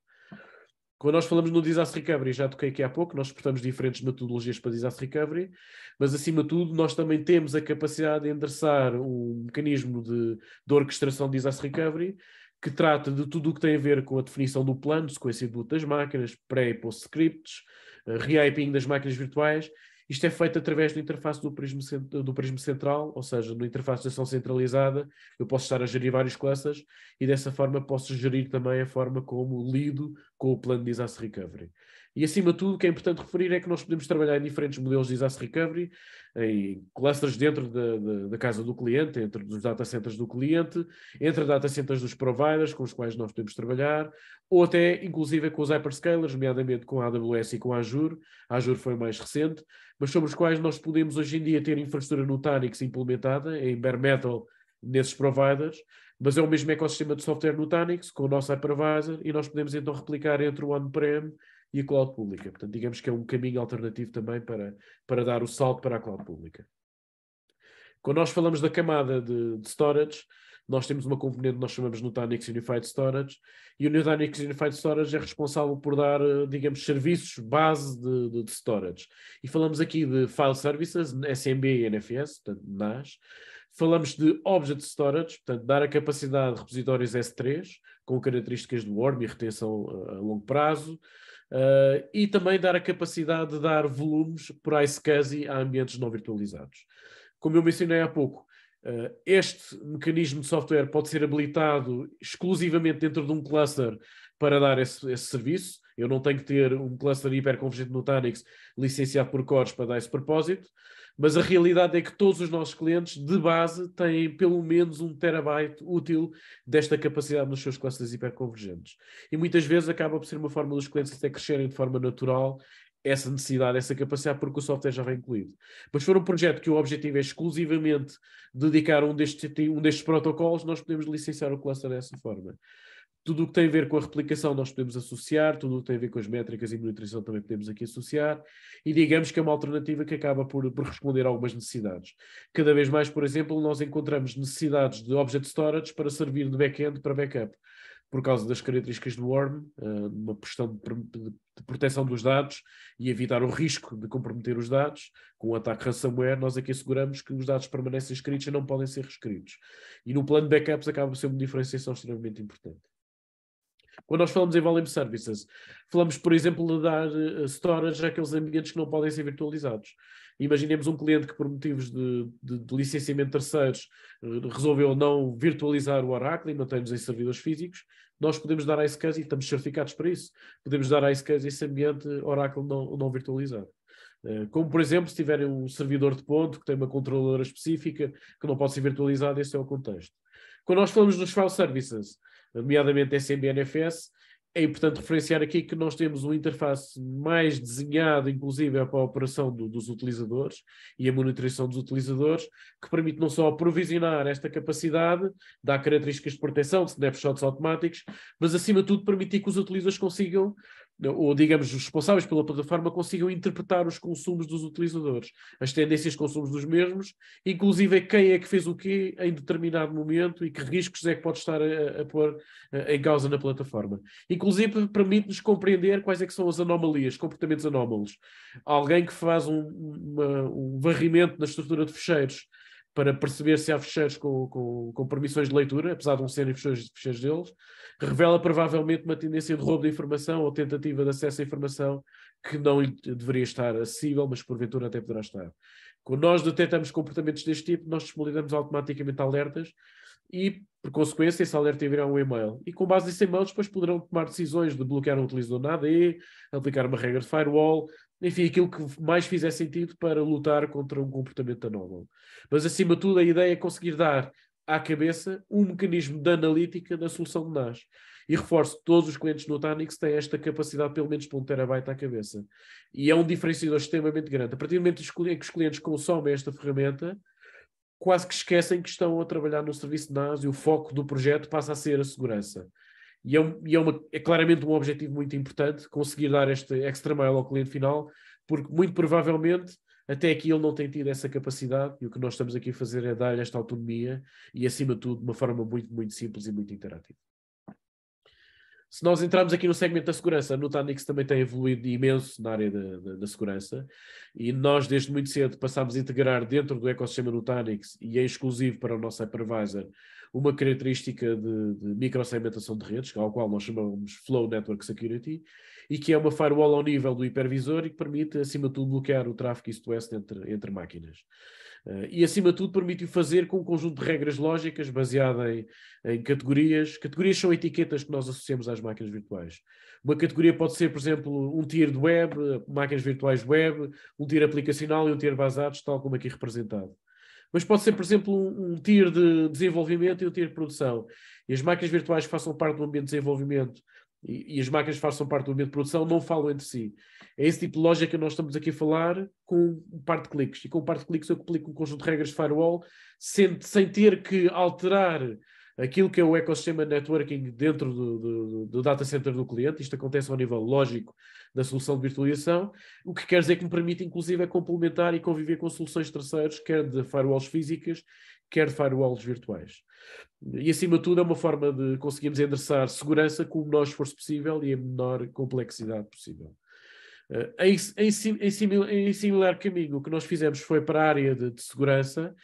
D: Quando nós falamos no disaster recovery, já toquei aqui há pouco, nós exportamos diferentes metodologias para disaster recovery, mas acima de tudo nós também temos a capacidade de endereçar um mecanismo de, de orquestração de disaster recovery que trata de tudo o que tem a ver com a definição do plano, sequência de boot das máquinas, pré e post scripts, eh, re das máquinas virtuais isto é feito através da interface do Prisma, do Prisma Central, ou seja, da interface de ação centralizada. Eu posso estar a gerir várias classes e dessa forma posso gerir também a forma como lido com o plano de disaster recovery. E acima de tudo, o que é importante referir é que nós podemos trabalhar em diferentes modelos de disaster recovery, em clusters dentro da, da, da casa do cliente, entre os data centers do cliente, entre data centers dos providers com os quais nós podemos trabalhar, ou até inclusive com os hyperscalers, nomeadamente com a AWS e com a Azure. A Azure foi mais recente, mas sobre os quais nós podemos hoje em dia ter infraestrutura Nutanix implementada é em bare metal nesses providers, mas é o mesmo ecossistema de software Nutanix com o nosso hypervisor e nós podemos então replicar entre o on-prem e a cloud pública. Portanto, digamos que é um caminho alternativo também para, para dar o salto para a cloud pública. Quando nós falamos da camada de, de storage, nós temos uma componente que nós chamamos Nutanix Unified Storage, e o Nutanix Unified Storage é responsável por dar, eh, digamos, serviços base de, de, de storage. E falamos aqui de File Services, SMB e NFS, portanto, NAS. Falamos de Object Storage, portanto, dar a capacidade de repositórios S3, com características de warm e retenção a, eh, a longo prazo. Uh, e também dar a capacidade de dar volumes por iSCSI a ambientes não virtualizados. Como eu mencionei há pouco, uh, este mecanismo de software pode ser habilitado exclusivamente dentro de um cluster para dar esse, esse serviço. Eu não tenho que ter um cluster hiperconvergente no Nutanix licenciado por cores para dar esse propósito. Mas a realidade é que todos os nossos clientes de base têm pelo menos um terabyte útil desta capacidade nos seus clusters hiperconvergentes. E muitas vezes acaba por ser uma forma dos clientes até crescerem de forma natural essa necessidade, essa capacidade, porque o software já vem incluído. Mas for um projeto que o objetivo é exclusivamente dedicar um destes, um destes protocolos, nós podemos licenciar o cluster dessa forma. Tudo o que tem a ver com a replicação nós podemos associar, tudo o que tem a ver com as métricas e nutrição também podemos aqui associar, e digamos que é uma alternativa que acaba por, por responder a algumas necessidades. Cada vez mais, por exemplo, nós encontramos necessidades de object storage para servir de back-end para backup por causa das características do WORM, eh, uma questão de proteção dos dados e evitar o risco de comprometer os dados. Com o ataque ransomware, nós aqui é asseguramos que os dados permanecem escritos e não podem ser reescritos. E no plano de backups acaba por ser uma diferenciação extremamente importante. Quando nós falamos em Volume Services, falamos, por exemplo, de dar eh, storage àqueles ambientes que não podem ser virtualizados. Imaginemos um cliente que, por motivos de, de, de licenciamento terceiros, eh, resolveu não virtualizar o Oracle e mantém-nos em servidores físicos. Nós podemos dar a caso e estamos certificados para isso, podemos dar a esse ambiente Oracle não, não virtualizado. Eh, como, por exemplo, se tiverem um servidor de ponto que tem uma controladora específica que não pode ser virtualizada, esse é o contexto. Quando nós falamos dos file services, nomeadamente NFS, é importante referenciar aqui que nós temos uma interface mais desenhada, inclusive, para a operação do, dos utilizadores e a monitorização dos utilizadores, que permite não só aprovisionar esta capacidade, dar características de proteção, snapshots automáticos, mas, acima de tudo, permitir que os utilizadores consigam ou digamos, os responsáveis pela plataforma consigam interpretar os consumos dos utilizadores, as tendências de consumos dos mesmos, inclusive quem é que fez o quê em determinado momento e que riscos é que pode estar a, a pôr eh, em causa na plataforma. Inclusive, permite-nos compreender quais é que são as anomalias, comportamentos anómalos. Alguém que faz um, uma, um varrimento na estrutura de fecheiros para perceber se há fecheiros com, com, com, permissões de leitura, apesar de não serem fecheiros, fecheiros deles, revela provavelmente uma tendência de roubo de informação ou tentativa de acesso à informação que não deveria estar acessível, mas porventura até poderá estar. Quando nós detectamos comportamentos deste tipo, nós disponibilizamos automaticamente alertas e, por consequência, esse alerta enviará um e-mail. E com base nesse e-mail, depois poderão tomar decisões de bloquear um utilizador na AD, aplicar uma regra de firewall, enfim, aquilo que mais fizer sentido para lutar contra um comportamento anómalo. Mas, acima de tudo, a ideia é conseguir dar à cabeça um mecanismo de analítica da solução de NAS. E reforço, todos os clientes no Nutanix têm esta capacidade pelo menos de 1 terabyte à cabeça. E é um diferenciador extremamente grande. A partir do momento em que os clientes consomem esta ferramenta, quase que esquecem que estão a trabalhar no serviço de NAS e o foco do projeto passa a ser a segurança. E é, um, e é, uma, é claramente um objetivo muito importante conseguir dar este extra mile ao cliente final, porque muito provavelmente até aqui ele não tem tido essa capacidade e o que nós estamos aqui a fazer é dar-lhe esta autonomia e, acima de tudo, de uma forma muito, muito simples e muito interativa. Se nós entrarmos aqui no segmento da segurança, a Nutanix também tem evoluído imenso na área da, da, da, segurança e nós, desde muito cedo, passámos a integrar dentro do ecossistema Nutanix e é exclusivo para o nosso hypervisor uma característica de, de microsegmentação de redes, ao qual nós chamamos Flow Network Security, e que é uma firewall ao nível do hipervisor e que permite, acima de tudo, bloquear o tráfego east-west entre, entre máquinas. Uh, e, acima de tudo, permite-o fazer com um conjunto de regras lógicas baseada em, em, categorias. Categorias são etiquetas que nós associamos às máquinas virtuais. Uma categoria pode ser, por exemplo, um tier de web, máquinas virtuais web, um tier aplicacional e um tier baseados, tal como aqui representado mas pode ser, por exemplo, um, um tier de desenvolvimento e um tier de produção. E as máquinas virtuais que façam parte do ambiente de desenvolvimento e, e as máquinas que façam parte do ambiente de produção não falam entre si. É esse tipo de lógica que nós estamos aqui a falar com parte de cliques. E com parte de cliques eu aplico um conjunto de regras de firewall sem, sem ter que alterar aquilo que é o ecossistema networking dentro do, do, do, data center do cliente, isto acontece ao nível lógico da solução de virtualização, o que quer dizer que me permite, inclusive, é complementar e conviver com soluções terceiras quer de firewalls físicas, quer de firewalls virtuais. E, acima de tudo, é uma forma de conseguirmos endereçar segurança com o menor esforço possível e a menor complexidade possível. Uh, em, em, em, similar caminho, o que nós fizemos foi para a área de, de segurança,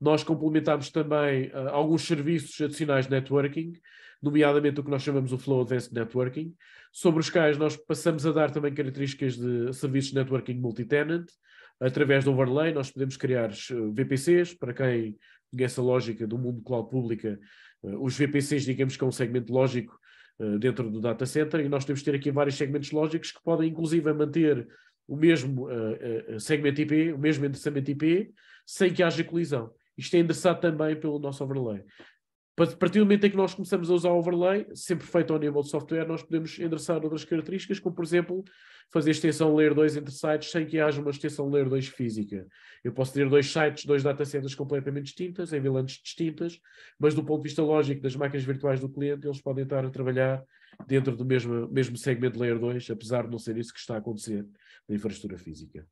D: nós complementamos também uh, alguns serviços adicionais de networking, nomeadamente o que nós chamamos o Flow Advanced Networking, sobre os quais nós passamos a dar também características de serviços de networking multi-tenant. Através do overlay, nós podemos criar eh, VPCs, para quem conhece a lógica do mundo cloud pública, eh, os VPCs, digamos que é um segmento lógico dentro do data center, e nós temos que ter aqui vários segmentos lógicos que podem, inclusive, manter o mesmo segmento IP, o mesmo endereçamento IP, sem que haja colisão. Isto é endereçado também pelo nosso overlay. A partir do momento em que nós começamos a usar o overlay, sempre feito ao nível de software, nós podemos endereçar outras características, como por exemplo, fazer extensão layer 2 entre sites sem que haja uma extensão layer 2 física. Eu posso ter dois sites, dois data centers completamente distintas, em vilantes distintas, mas do ponto de vista lógico das máquinas virtuais do cliente, eles podem estar a trabalhar dentro do mesmo, mesmo segmento layer 2, apesar de não ser isso que está a acontecer na infraestrutura física.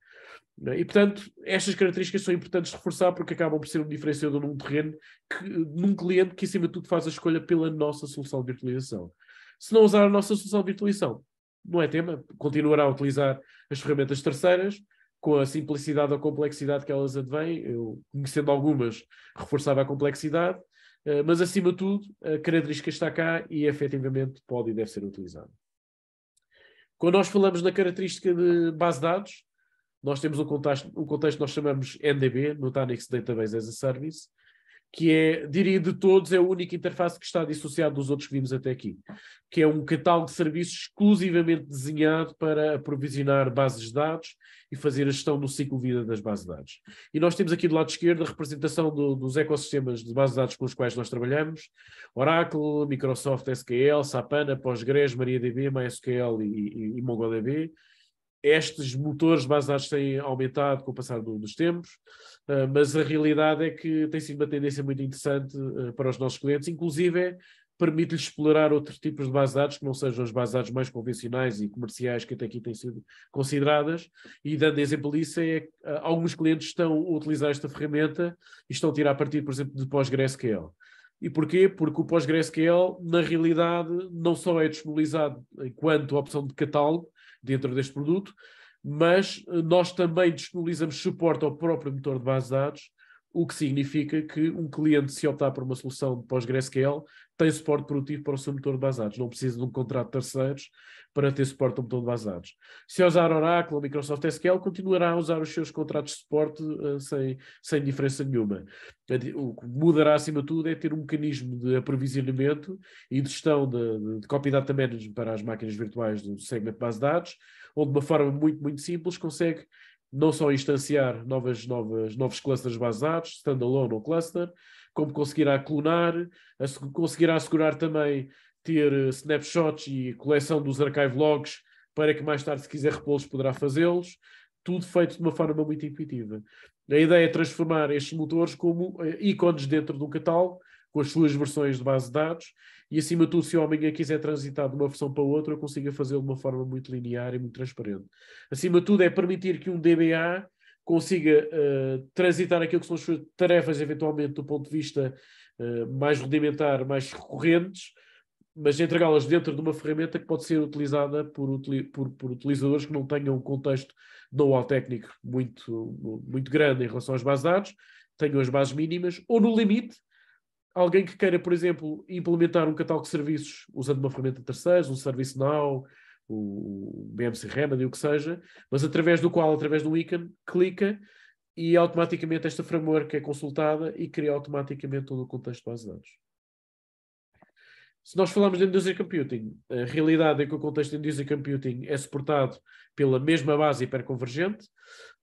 D: É? E, portanto, estas características são importantes reforçar porque acabam por ser um diferenciador num terreno, que, num cliente que, acima de tudo, faz a escolha pela nossa solução de virtualização. Se não usar a nossa solução de virtualização, não é tema, continuará a utilizar as ferramentas terceiras, com a simplicidade ou complexidade que elas advêm. Eu, conhecendo algumas, reforçava a complexidade, eh, mas, acima de tudo, a característica está cá e, efetivamente, pode e deve ser utilizada. Quando nós falamos na característica de base de dados, nós temos um contexto, um contexto que nós chamamos NDB, Nutanix Database as a Service, que é, diria de todos, é a única interface que está dissociada dos outros que vimos até aqui, que é um catálogo de serviços exclusivamente desenhado para aprovisionar bases de dados e fazer a gestão do ciclo de vida das bases de dados. E nós temos aqui do lado esquerdo a representação do, dos ecossistemas de bases de dados com os quais nós trabalhamos, Oracle, Microsoft SQL, Sapana, Postgres, MariaDB, MySQL e, e, e MongoDB, estes motores baseados têm aumentado com o passar dos tempos, eh, mas a realidade é que tem sido uma tendência muito interessante eh, para os nossos clientes, inclusive permite-lhes explorar outros tipos de bases de dados que não sejam as bases de dados mais convencionais e comerciais que até aqui têm sido consideradas. E dando exemplo disso, é que eh, alguns clientes estão a utilizar esta ferramenta e estão a tirar partido, por exemplo, de PostgreSQL. E porquê? Porque o PostgreSQL, na realidade, não só é disponibilizado enquanto opção de catálogo, dentro deste produto, mas eh, nós também disponibilizamos suporte ao próprio motor de base de dados, o que significa que um cliente, se optar por uma solução de PostgreSQL, tem suporte produtivo para o seu motor de basados. Não precisa de um contrato de terceiros para ter suporte ao motor de basados. Se usar Oracle ou Microsoft SQL, continuará a usar os seus contratos de suporte uh, sem, sem diferença nenhuma. É o que mudará, acima de tudo, é ter um mecanismo de aprovisionamento e de gestão de, de copy data management para as máquinas virtuais do segmento de base de dados, onde de uma forma muito, muito simples consegue não só instanciar novas, novas, novos clusters de base de dados, standalone ou cluster, como conseguirá clonar, conseguirá assegurar também ter eh, snapshots e coleção dos archive logs para que mais tarde, se quiser repô-los, poderá fazê-los. Tudo feito de uma forma muito intuitiva. A ideia é transformar estes motores como eh, ícones dentro de um catálogo, com as suas versões de base de dados, e acima de tudo, se o homem quiser transitar de uma versão para outra, eu consiga fazê-lo de uma forma muito linear e muito transparente. Acima de tudo, é permitir que um DBA consiga uh, transitar aquilo que são as suas tarefas, eventualmente, do ponto de vista uh, mais rudimentar, mais recorrentes, mas entregá-las dentro de uma ferramenta que pode ser utilizada por, por, por utilizadores que não tenham um contexto know-how técnico muito, muito grande em relação às bases de dados, tenham as bases mínimas, ou no limite, alguém que queira, por exemplo, implementar um catálogo de serviços usando uma ferramenta de terceiros, um serviço now, o BMC Remedy, o que seja, mas através do qual, através do ícone, clica e automaticamente esta framework é consultada e cria automaticamente todo o contexto de base de dados. Se nós falamos de Industrial Computing, a realidade é que o contexto de Industrial Computing é suportado pela mesma base hiperconvergente,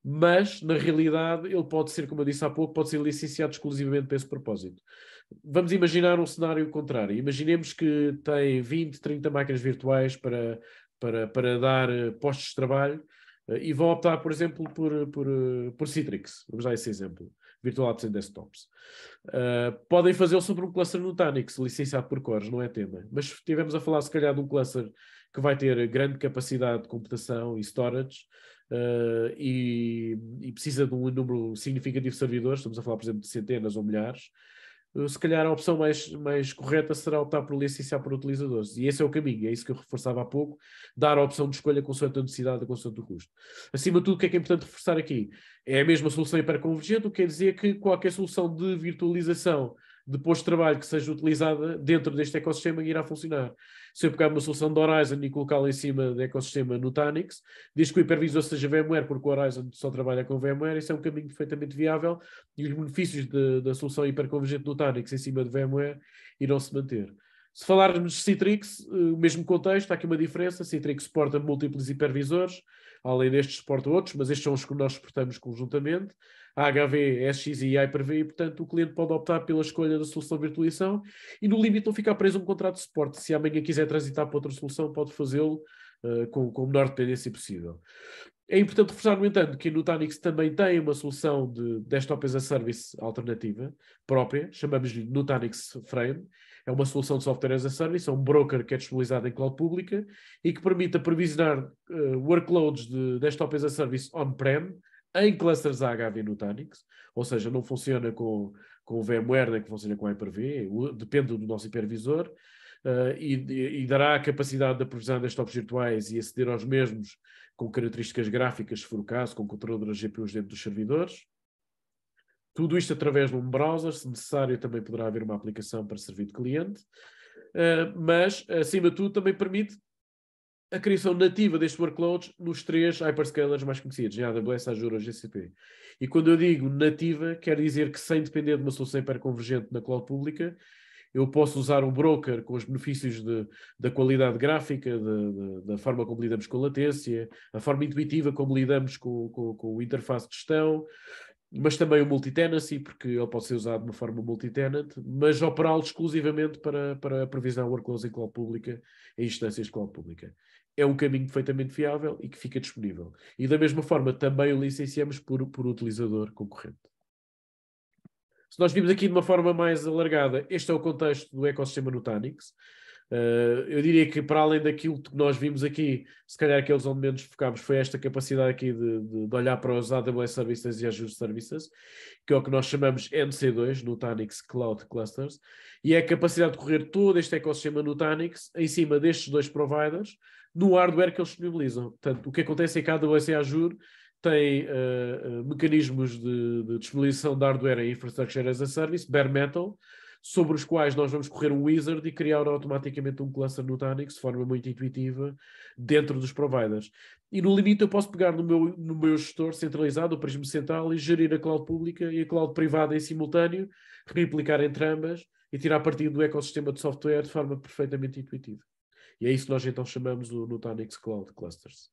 D: mas, na realidade, ele pode ser, como eu disse há pouco, pode ser licenciado exclusivamente para esse propósito. Vamos imaginar um cenário contrário. Imaginemos que tem 20, 30 máquinas virtuais para para, para dar eh, postos de trabalho eh, e vão optar, por exemplo, por, eh, por, por Citrix. Vamos dar esse exemplo. Virtual Apps and desktops. Uh, podem fazê-lo sobre um cluster Nutanix, licenciado por cores, não é tema. Mas estivermos a falar, se calhar, de um cluster que vai ter grande capacidade de computação e storage uh, e, e, precisa de um número significativo de servidores, estamos a falar, por exemplo, de centenas ou milhares, eh, se calhar a opção mais, mais correta será optar por licenciar por utilizadores. E esse é o caminho, é isso que eu reforçava há pouco, dar a opção de escolha com a necessidade e consoante o custo. Acima de tudo, o que é que é importante reforçar aqui? É a mesma solução hiperconvergente, o que quer dizer que qualquer solução de virtualização de posto de trabalho que seja utilizada dentro deste ecossistema irá funcionar. Se eu pegar uma solução do Horizon e colocá-la em cima do ecossistema nutanix, diz que o hipervisor seja VMware, porque o Horizon só trabalha com VMware, isso é um caminho perfeitamente viável e os benefícios de, da solução hiperconvergente Nutanix em cima de VMware irão se manter. Se falarmos de Citrix, eh, o mesmo contexto, há aqui uma diferença. Citrix suporta múltiplos hipervisores, além destes suporta outros, mas estes são os que nós suportamos conjuntamente. HV, SX é e Hyper-V, portanto o cliente pode optar pela escolha da solução de virtualização e no limite não ficar preso a um contrato de suporte. Se amanhã quiser transitar para outra solução, pode fazê-lo uh, com, com a menor dependência possível. É importante reforçar, no entanto, que a Nutanix também tem uma solução de desktop as a service alternativa própria, chamamos-lhe Nutanix Frame. É uma solução de software as a service, é um broker que é disponibilizado em cloud pública e que permite aprovisionar uh, workloads de desktop as a service on-prem em clusters AHV Nutanix, ou seja, não funciona com, com o VMware nem que funciona com o Hyper-V, depende do nosso hipervisor, uh, e, e, dará a capacidade de aprovisionar desktops virtuais e aceder aos mesmos com características gráficas, se for o caso, com controladoras GPUs dentro dos servidores. Tudo isto através de um browser, se necessário também poderá haver uma aplicação para servir de cliente, uh, mas acima de tudo também permite a criação nativa destes workloads nos três hyperscalers mais conhecidos, em AWS, Azure ou GCP. E quando eu digo nativa, quer dizer que sem depender de uma solução hiperconvergente na cloud pública, eu posso usar um broker com os benefícios de, da qualidade gráfica, de, de, da forma como lidamos com a latência, a forma intuitiva como lidamos com, com, com o interface de gestão, mas também o multi-tenancy, porque ele pode ser usado de uma forma multi-tenant, mas operá-lo exclusivamente para, para a previsão workloads em cloud pública, em instâncias de cloud pública é um caminho perfeitamente viável e que fica disponível. E da mesma forma, também o licenciamos por, por utilizador concorrente. Se nós vimos aqui de uma forma mais alargada, este é o contexto do ecossistema Nutanix. Uh, eu diria que para além daquilo que nós vimos aqui, se calhar aqueles onde menos focámos foi esta capacidade aqui de, de, de olhar para os AWS Services e Azure Services, que é o que nós chamamos NC2, Nutanix Cloud Clusters, e é a capacidade de correr todo este ecossistema Nutanix em cima destes dois providers, no hardware que eles disponibilizam. Portanto, o que acontece é que a AWS e a Azure têm uh, uh, mecanismos de, de, disponibilização de hardware em Infrastructure as a Service, bare metal, sobre os quais nós vamos correr um wizard e criar automaticamente um cluster Nutanix de forma muito intuitiva dentro dos providers. E no limite eu posso pegar no meu, no meu gestor centralizado, o Prisma Central, e gerir a cloud pública e a cloud privada em simultâneo, replicar entre ambas e tirar partido do ecossistema de software de forma perfeitamente intuitiva. E é isso que nós então chamamos no, Nutanix Cloud Clusters.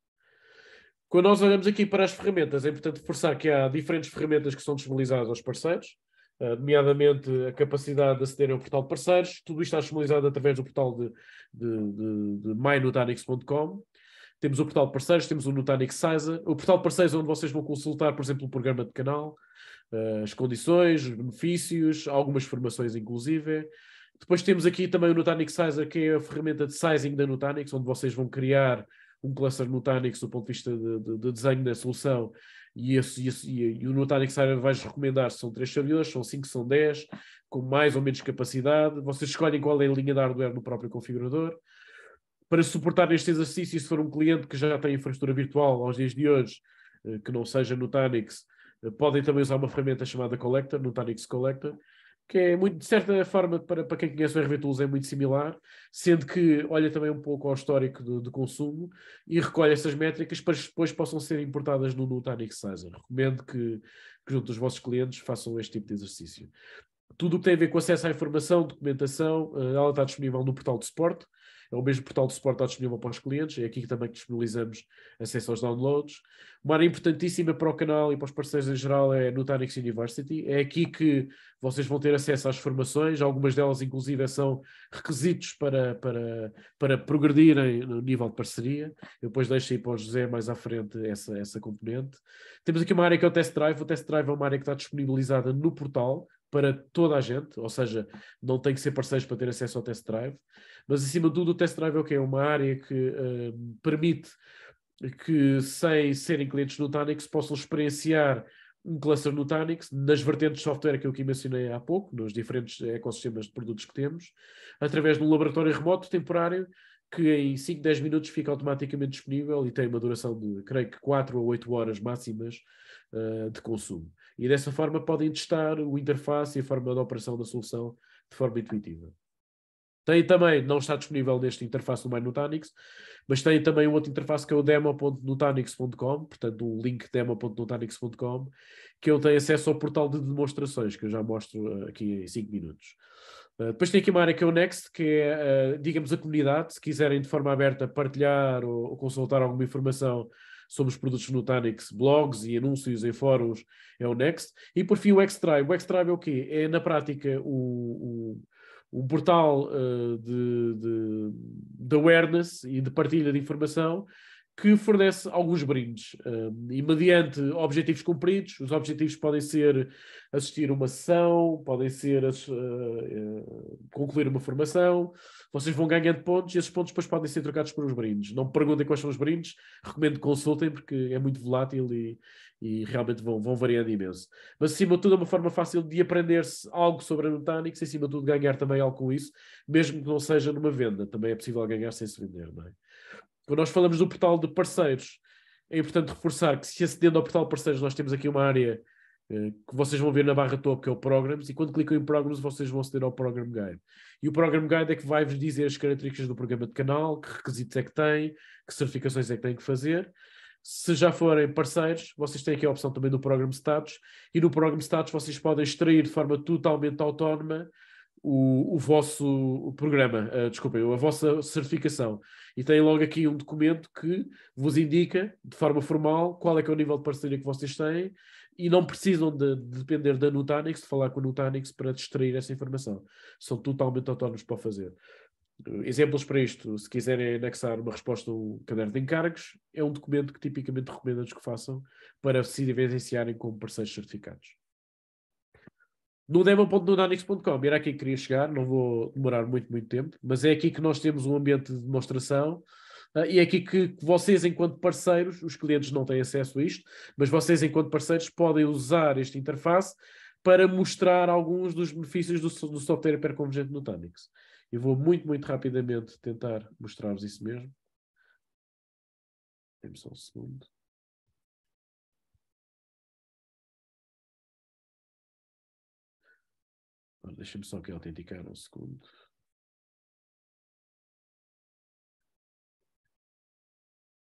D: Quando nós olhamos aqui para as ferramentas, é importante forçar que há diferentes ferramentas que são disponibilizadas aos parceiros, eh, nomeadamente a capacidade de aceder ao portal de parceiros. Tudo isto está disponibilizado através do portal de, de, de, de mynutanix.com. Temos o portal de parceiros, temos o Nutanix Sizer. O portal de parceiros é onde vocês vão consultar, por exemplo, o programa de canal, eh, as condições, os benefícios, algumas formações, inclusive. Depois temos aqui também o Nutanix Sizer, que é a ferramenta de sizing da Nutanix, onde vocês vão criar um cluster Nutanix do ponto de vista de, de, de desenho da solução e, esse, esse, e, o Nutanix Sizer vai recomendar se são 3 servidores, são 5, são 10, com mais ou menos capacidade. Vocês escolhem qual é a linha de hardware no próprio configurador. Para suportar este exercício, se for um cliente que já tem infraestrutura virtual aos dias de hoje, eh, que não seja Nutanix, eh, podem também usar uma ferramenta chamada Collector, Nutanix Collector, que é muito, de certa forma, para, para quem conhece o RV Tools, é muito similar, sendo que olha também um pouco ao histórico do, consumo e recolhe essas métricas para que depois possam ser importadas no Nutanix Sizer. Recomendo que, que, junto dos vossos clientes façam este tipo de exercício. Tudo o que tem a ver com acesso à informação, documentação, eh, ela está disponível no portal de suporte, é o mesmo portal de suporte disponível para os clientes, é aqui que também disponibilizamos acesso aos downloads. Uma área importantíssima para o canal e para os parceiros em geral é a Nutanix University. É aqui que vocês vão ter acesso às formações, algumas delas, inclusive, são requisitos para, para, para progredirem no nível de parceria. Eu depois deixo aí para o José mais à frente essa, essa componente. Temos aqui uma área que é o test drive. O test drive é uma área que está disponibilizada no portal para toda a gente, ou seja, não tem que ser parceiros para ter acesso ao test drive. Mas, acima de tudo, o test drive é o que é uma área que uh, permite que, sem serem clientes Nutanix, possam experienciar um cluster Nutanix nas vertentes de software que eu aqui mencionei há pouco, nos diferentes ecossistemas de produtos que temos, através de um laboratório remoto temporário que em 5, 10 minutos fica automaticamente disponível e tem uma duração de, creio que, 4 a 8 horas máximas uh, de consumo. E dessa forma podem testar o interface e a forma de operação da solução de forma intuitiva. Tem também, não está disponível neste interface do MyNutanix, mas tem também outra interface que é o demo.nutanix.com, portanto o link demo.nutanix.com, que eu tenho acesso ao portal de demonstrações, que eu já mostro eh, aqui em 5 minutos. Uh, depois tem aqui uma área que é o Next, que é, uh, digamos, a comunidade, se quiserem de forma aberta partilhar ou, ou consultar alguma informação sobre os produtos Nutanix, blogs e anúncios em fóruns, é o Next. E por fim o Xtribe. O Xtribe é o quê? É, na prática, o, o um portal uh, de, de, de awareness e de partilha de informação que fornece alguns brindes. e mediante objetivos cumpridos, os objetivos podem ser assistir uma sessão, podem ser uh, uh, concluir uma formação, vocês vão ganhando pontos e esses pontos depois podem ser trocados por uns brindes. Não me perguntem quais são os brindes, recomendo que consultem porque é muito volátil e, e realmente vão, vão variando imenso. Mas acima de tudo é uma forma fácil de aprender-se algo sobre a Nutanix e acima de tudo ganhar também algo com isso, mesmo que não seja numa venda, também é possível ganhar sem se vender, não é? Quando nós falamos do portal de parceiros, é importante reforçar que se acedendo ao portal de parceiros, nós temos aqui uma área eh, que vocês vão ver na barra top que é o Programs, e quando clicam em Programs, vocês vão aceder ao Program Guide. E o Program Guide é que vai-vos dizer as características do programa de canal, que requisitos é que tem, que certificações é que tem que fazer. Se já forem parceiros, vocês têm aqui a opção também do Program Status, e no Program Status vocês podem extrair de forma totalmente autónoma o, o vosso programa, uh, desculpem, a vossa certificação. E tem logo aqui um documento que vos indica, de forma formal, qual é que é o nível de parceria que vocês têm e não precisam de, de depender da Nutanix, de falar com a Nutanix para extrair essa informação. São totalmente autónomos para fazer. Exemplos para isto, se quiserem anexar uma resposta a um caderno de encargos, é um documento que tipicamente recomendamos que façam para se evidenciarem como parceiros certificados no demo.nunanix.com era aqui que queria chegar, não vou demorar muito, muito tempo, mas é aqui que nós temos um ambiente de demonstração uh, e é aqui que vocês, enquanto parceiros, os clientes não têm acesso a isto, mas vocês, enquanto parceiros, podem usar esta interface para mostrar alguns dos benefícios do, do software hiperconvergente Nutanix. Eu vou muito, muito rapidamente tentar mostrar-vos isso mesmo. Temos só um segundo. Deixa-me só aqui autenticar um segundo.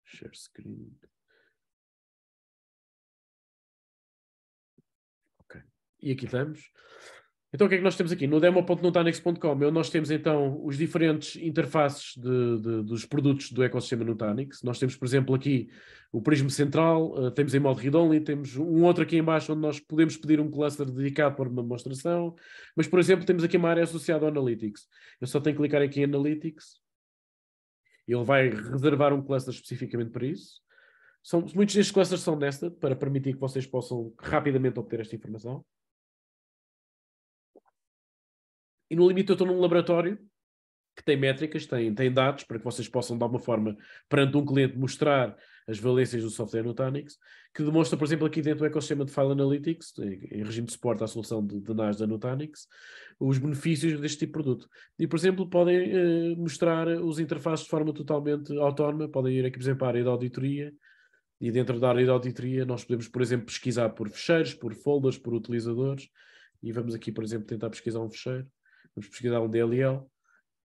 D: Share screen. Ok. E aqui estamos. Então o que é que nós temos aqui? No demo.nutanix.com nós temos então os diferentes interfaces de, de, dos produtos do ecossistema Nutanix. Nós temos, por exemplo, aqui o prisma central, uh, temos em modo read only, temos um outro aqui embaixo onde nós podemos pedir um cluster dedicado para uma demonstração, mas, por exemplo, temos aqui uma área associada ao Analytics. Eu só tenho que clicar aqui em Analytics, ele vai reservar um cluster especificamente para isso. São, muitos destes clusters são nested, para permitir que vocês possam rapidamente obter esta informação. e no limite eu estou num laboratório que tem métricas, tem, tem dados para que vocês possam, de alguma forma, perante um cliente, mostrar as valências do software Nutanix, que demonstra, por exemplo, aqui dentro do ecossistema de File Analytics, em regime de suporte à solução de, de NAS da Nutanix, os benefícios deste tipo de produto. E, por exemplo, podem eh, mostrar os interfaces de forma totalmente autónoma, podem ir aqui, por exemplo, à área de auditoria, e dentro da área de auditoria nós podemos, por exemplo, pesquisar por fecheiros, por folders, por utilizadores, e vamos aqui, por exemplo, tentar pesquisar um fecheiro vamos pesquisar um DLL.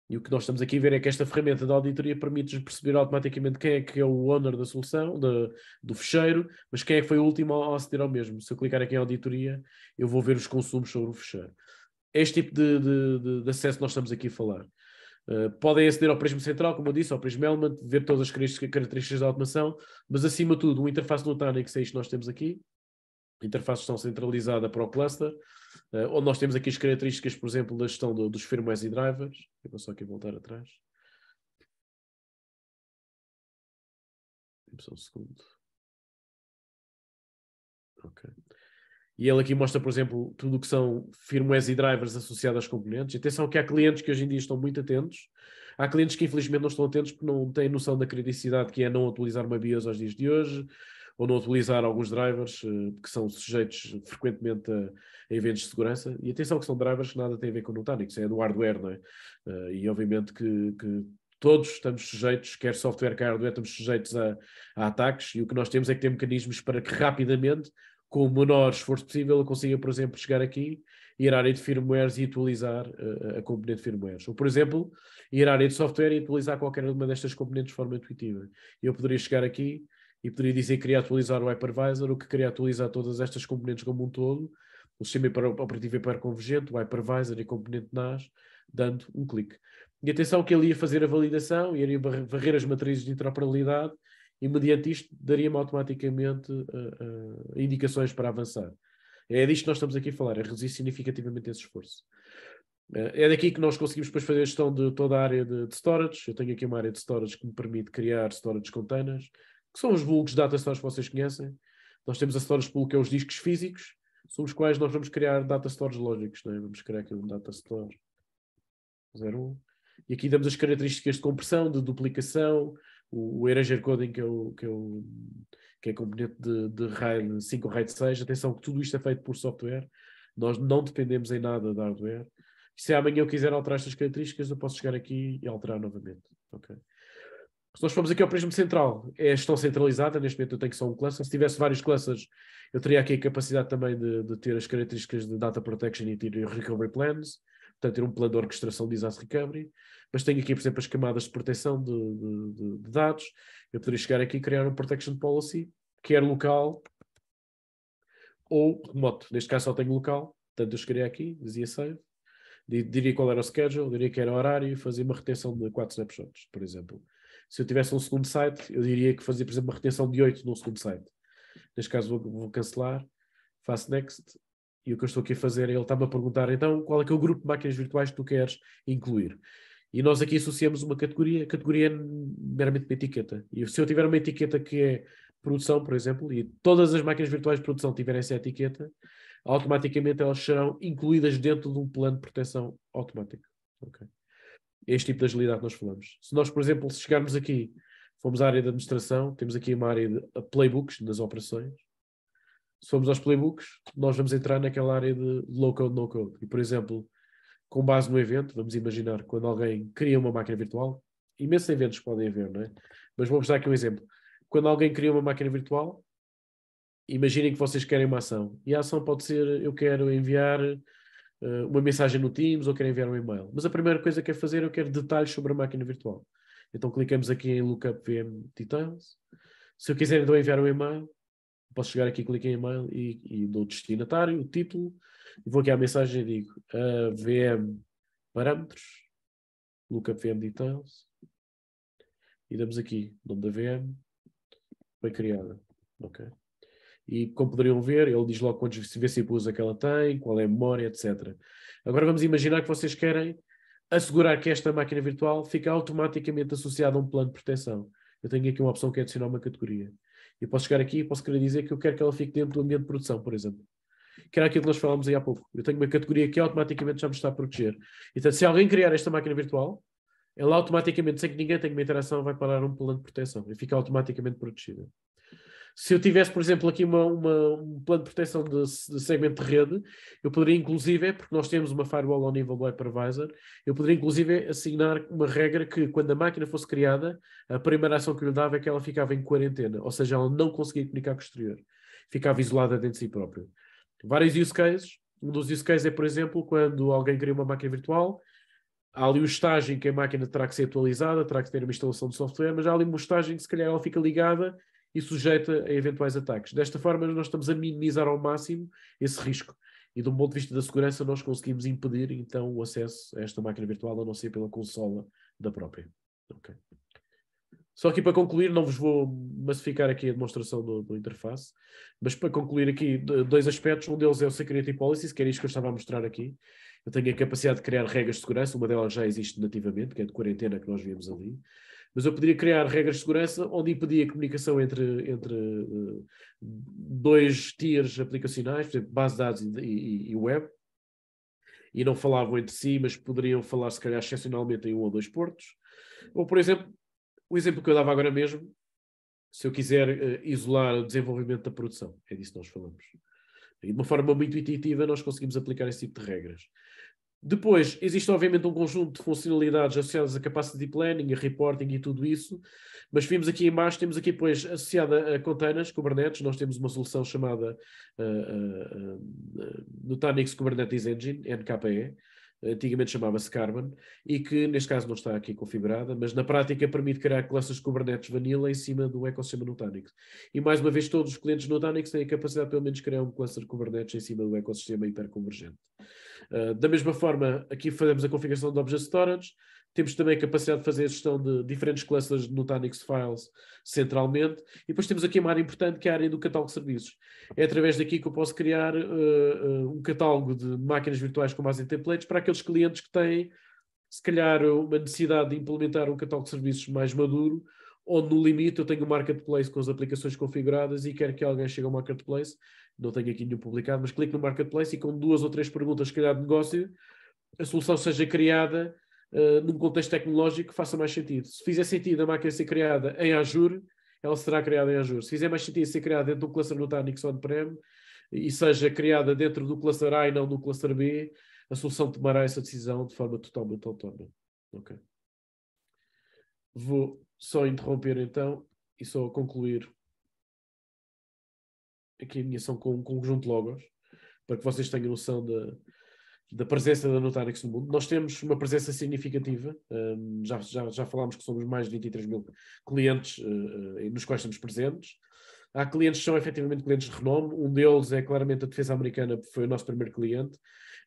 D: E o que nós estamos aqui a ver é que esta ferramenta da auditoria permite-nos perceber automaticamente quem é que é o owner da solução, de, do fecheiro, mas quem é que foi o último a aceder ao mesmo. Se eu clicar aqui em auditoria, eu vou ver os consumos sobre o fecheiro. É este tipo de, de, de acesso nós estamos aqui a falar. Uh, podem aceder ao Prisma Central, como eu disse, ao Prisma Element, ver todas as características da automação, mas acima de tudo, uma interface notável que é isto que nós temos aqui, interface estão centralizadas para o cluster, uh, onde nós temos aqui as características, por exemplo, da gestão do, dos firmwares e drivers. Eu vou só aqui voltar atrás.
B: Só um segundo. Ok. E ele aqui mostra, por exemplo, tudo o que são firmwares
D: e drivers associados às componentes. Atenção que há clientes que hoje em dia estão muito atentos. Há clientes que infelizmente não estão atentos porque não têm noção da criticidade que é não utilizar uma BIOS aos dias de hoje, ou não utilizar alguns drivers eh, que são sujeitos frequentemente a, a, eventos de segurança. E atenção que são drivers que nada têm a ver com o Nutanix, é do hardware, não é? Eh, e obviamente que, que todos estamos sujeitos, quer software, quer hardware, estamos sujeitos a, a, ataques, e o que nós temos é que ter mecanismos para que rapidamente, com o menor esforço possível, eu consiga, por exemplo, chegar aqui, ir à área de firmwares e atualizar uh, a componente de firmwares. Ou, por exemplo, ir à área de software e atualizar qualquer uma destas componentes de forma intuitiva. Eu poderia chegar aqui, e poderia dizer que queria atualizar o hypervisor, o que queria atualizar todas estas componentes como um todo, o sistema operativo hiperconvergente, o hypervisor e componente NAS, dando um clique. E atenção que ele ia fazer a validação, iria varrer as matrizes de interoperabilidade e mediante isto daria-me automaticamente uh, uh, indicações para avançar. É disto que nós estamos aqui a falar, é reduzir significativamente esse esforço. Eh, é daqui que nós conseguimos depois fazer a gestão de toda a área de, de storage. Eu tenho aqui uma área de storage que me permite criar storage containers, que são os bulks data stores que vocês conhecem. Nós temos a storage pool, que é os discos físicos, sobre os quais nós vamos criar data stores lógicos. Né? Vamos criar aqui um data store 01. E aqui damos as características de compressão, de duplicação, o, o Coding, que é, o, que é, o, que é componente de, de RAID 5 ou RAID 6. Atenção que tudo isto é feito por software. Nós não dependemos em nada de hardware. Se amanhã eu quiser alterar estas características, eu posso chegar aqui e alterar novamente. Okay? Se nós formos aqui ao prisma central, é a gestão centralizada, neste momento eu tenho só um cluster, se tivesse vários clusters, eu teria aqui a capacidade também de, de ter as características de data protection e ter recovery plans, portanto ter um plano de orquestração de disaster recovery, mas tenho aqui, por exemplo, as camadas de proteção de, de, de dados, eu poderia chegar aqui e criar um protection policy, quer local ou remoto, neste caso só tenho local, portanto eu chegaria aqui, dizia save, diria qual era o schedule, diria que era o horário, fazia uma retenção de quatro snapshots, por exemplo se eu tivesse um segundo site, eu diria que fazia, por exemplo, uma retenção de 8 num segundo site. Neste caso, vou, vou cancelar, faço next, e o que eu estou aqui a fazer é ele está-me a perguntar, então, qual é que é o grupo de máquinas virtuais que tu queres incluir? E nós aqui associamos uma categoria, a categoria é meramente uma etiqueta. E se eu tiver uma etiqueta que é produção, por exemplo, e todas as máquinas virtuais de produção tiverem essa etiqueta, automaticamente elas serão incluídas dentro de um plano de proteção automático. Okay. É este tipo de agilidade que nós falamos. Se nós, por exemplo, se chegarmos aqui, formos à área de administração, temos aqui uma área de playbooks das operações. Se formos aos playbooks, nós vamos entrar naquela área de low code, no code. E, por exemplo, com base no evento, vamos imaginar quando alguém cria uma máquina virtual, imensos eventos podem haver, não é? Mas vamos dar aqui um exemplo. Quando alguém cria uma máquina virtual, imaginem que vocês querem uma ação. E a ação pode ser: eu quero enviar eh, uma mensagem no Teams ou querem enviar um e-mail. Mas a primeira coisa que quero fazer, é eu quero detalhes sobre a máquina virtual. Então clicamos aqui em Lookup VM Details. Se eu quiser então enviar um e-mail, posso chegar aqui, clicar em e-mail e, e dou o destinatário, o título, e vou aqui à mensagem e digo uh, eh, VM parâmetros, lookup VM details, e damos aqui nome da VM, foi criada. ok e como poderiam ver, ele diz logo quantos VCPUs é que ela tem, qual é a memória, etc. Agora vamos imaginar que vocês querem assegurar que esta máquina virtual fica automaticamente associada a um plano de proteção. Eu tenho aqui uma opção que é adicionar uma categoria. Eu posso chegar aqui e posso querer dizer que eu quero que ela fique dentro do ambiente de produção, por exemplo. Que era aquilo que nós falámos aí há pouco. Eu tenho uma categoria que automaticamente já me está a proteger. Então, se alguém criar esta máquina virtual, ela automaticamente, sem que ninguém tenha uma interação, vai parar um plano de proteção e fica automaticamente protegida. Se eu tivesse, por exemplo, aqui uma, uma um plano de proteção de, de, segmento de rede, eu poderia, inclusive, é porque nós temos uma firewall ao nível do hypervisor, eu poderia, inclusive, assinar uma regra que, quando a máquina fosse criada, a primeira ação que eu lhe dava é que ela ficava em quarentena, ou seja, ela não conseguia comunicar com o exterior, ficava isolada dentro de si própria. Vários use cases. Um dos use cases é, por exemplo, quando alguém cria uma máquina virtual, há ali o estágio em que a máquina terá que ser atualizada, terá que ter uma instalação de software, mas há ali um estágio em que se calhar ela fica ligada e sujeita a eventuais ataques. Desta forma, nós estamos a minimizar ao máximo esse risco. E do ponto de vista da segurança, nós conseguimos impedir então o acesso a esta máquina virtual, a não ser pela consola da própria. Okay. Só aqui para concluir, não vos vou massificar aqui a demonstração do, do, interface, mas para concluir aqui dois aspectos, um deles é o Security Policies, que era isto que eu estava a mostrar aqui. Eu tenho a capacidade de criar regras de segurança, uma delas já existe nativamente, que é de quarentena que nós vimos ali mas eu poderia criar regras de segurança onde impedia a comunicação entre, entre eh, dois tiers aplicacionais, por exemplo, base de dados e, e, e, web, e não falavam entre si, mas poderiam falar, se calhar, excepcionalmente em um ou dois portos. Ou, por exemplo, o exemplo que eu dava agora mesmo, se eu quiser uh, isolar o desenvolvimento da produção, é disso que nós falamos. E de uma forma muito intuitiva, nós conseguimos aplicar esse tipo de regras. Depois, existe obviamente um conjunto de funcionalidades associadas a capacity planning, a reporting e tudo isso, mas vimos aqui embaixo, temos aqui depois associada a containers, Kubernetes, nós temos uma solução chamada uh, uh, uh Nutanix Kubernetes Engine, NKE, antigamente chamava-se Carbon, e que neste caso não está aqui configurada, mas na prática permite criar classes Kubernetes Vanilla em cima do ecossistema Nutanix. E mais uma vez, todos os clientes Nutanix têm a capacidade pelo menos criar um cluster Kubernetes em cima do ecossistema hiperconvergente. Uh, da mesma forma, aqui fazemos a configuração do Object Storage, temos também a capacidade de fazer a gestão de diferentes clusters de Nutanix Files centralmente. E depois temos aqui uma área importante, que é a área do catálogo de serviços. É através daqui que eu posso criar uh, um catálogo de máquinas virtuais com base em templates para aqueles clientes que têm, se calhar, uma necessidade de implementar um catálogo de serviços mais maduro, onde no limite eu tenho o marketplace com as aplicações configuradas e quero que alguém chegue ao marketplace, não tenho aqui nenhum publicado, mas clique no marketplace e com duas ou três perguntas, se calhar de negócio, a solução seja criada eh, num contexto tecnológico que faça mais sentido. Se fizer sentido a máquina ser criada em Azure, ela será criada em Azure. Se fizer mais sentido ser criada dentro do cluster Nutanix on-prem e seja criada dentro do cluster A e não do cluster B, a solução tomará essa decisão de forma totalmente autónoma. Vou só interromper então e só concluir aqui a minha ação com um conjunto de logos, para que vocês tenham noção da, da presença da Nutanix no mundo. Nós temos uma presença significativa, um, já, já, já falámos que somos mais de 23 mil clientes uh, nos quais estamos presentes. Há clientes que são efetivamente clientes de renome, um deles é claramente a defesa americana, foi o nosso primeiro cliente,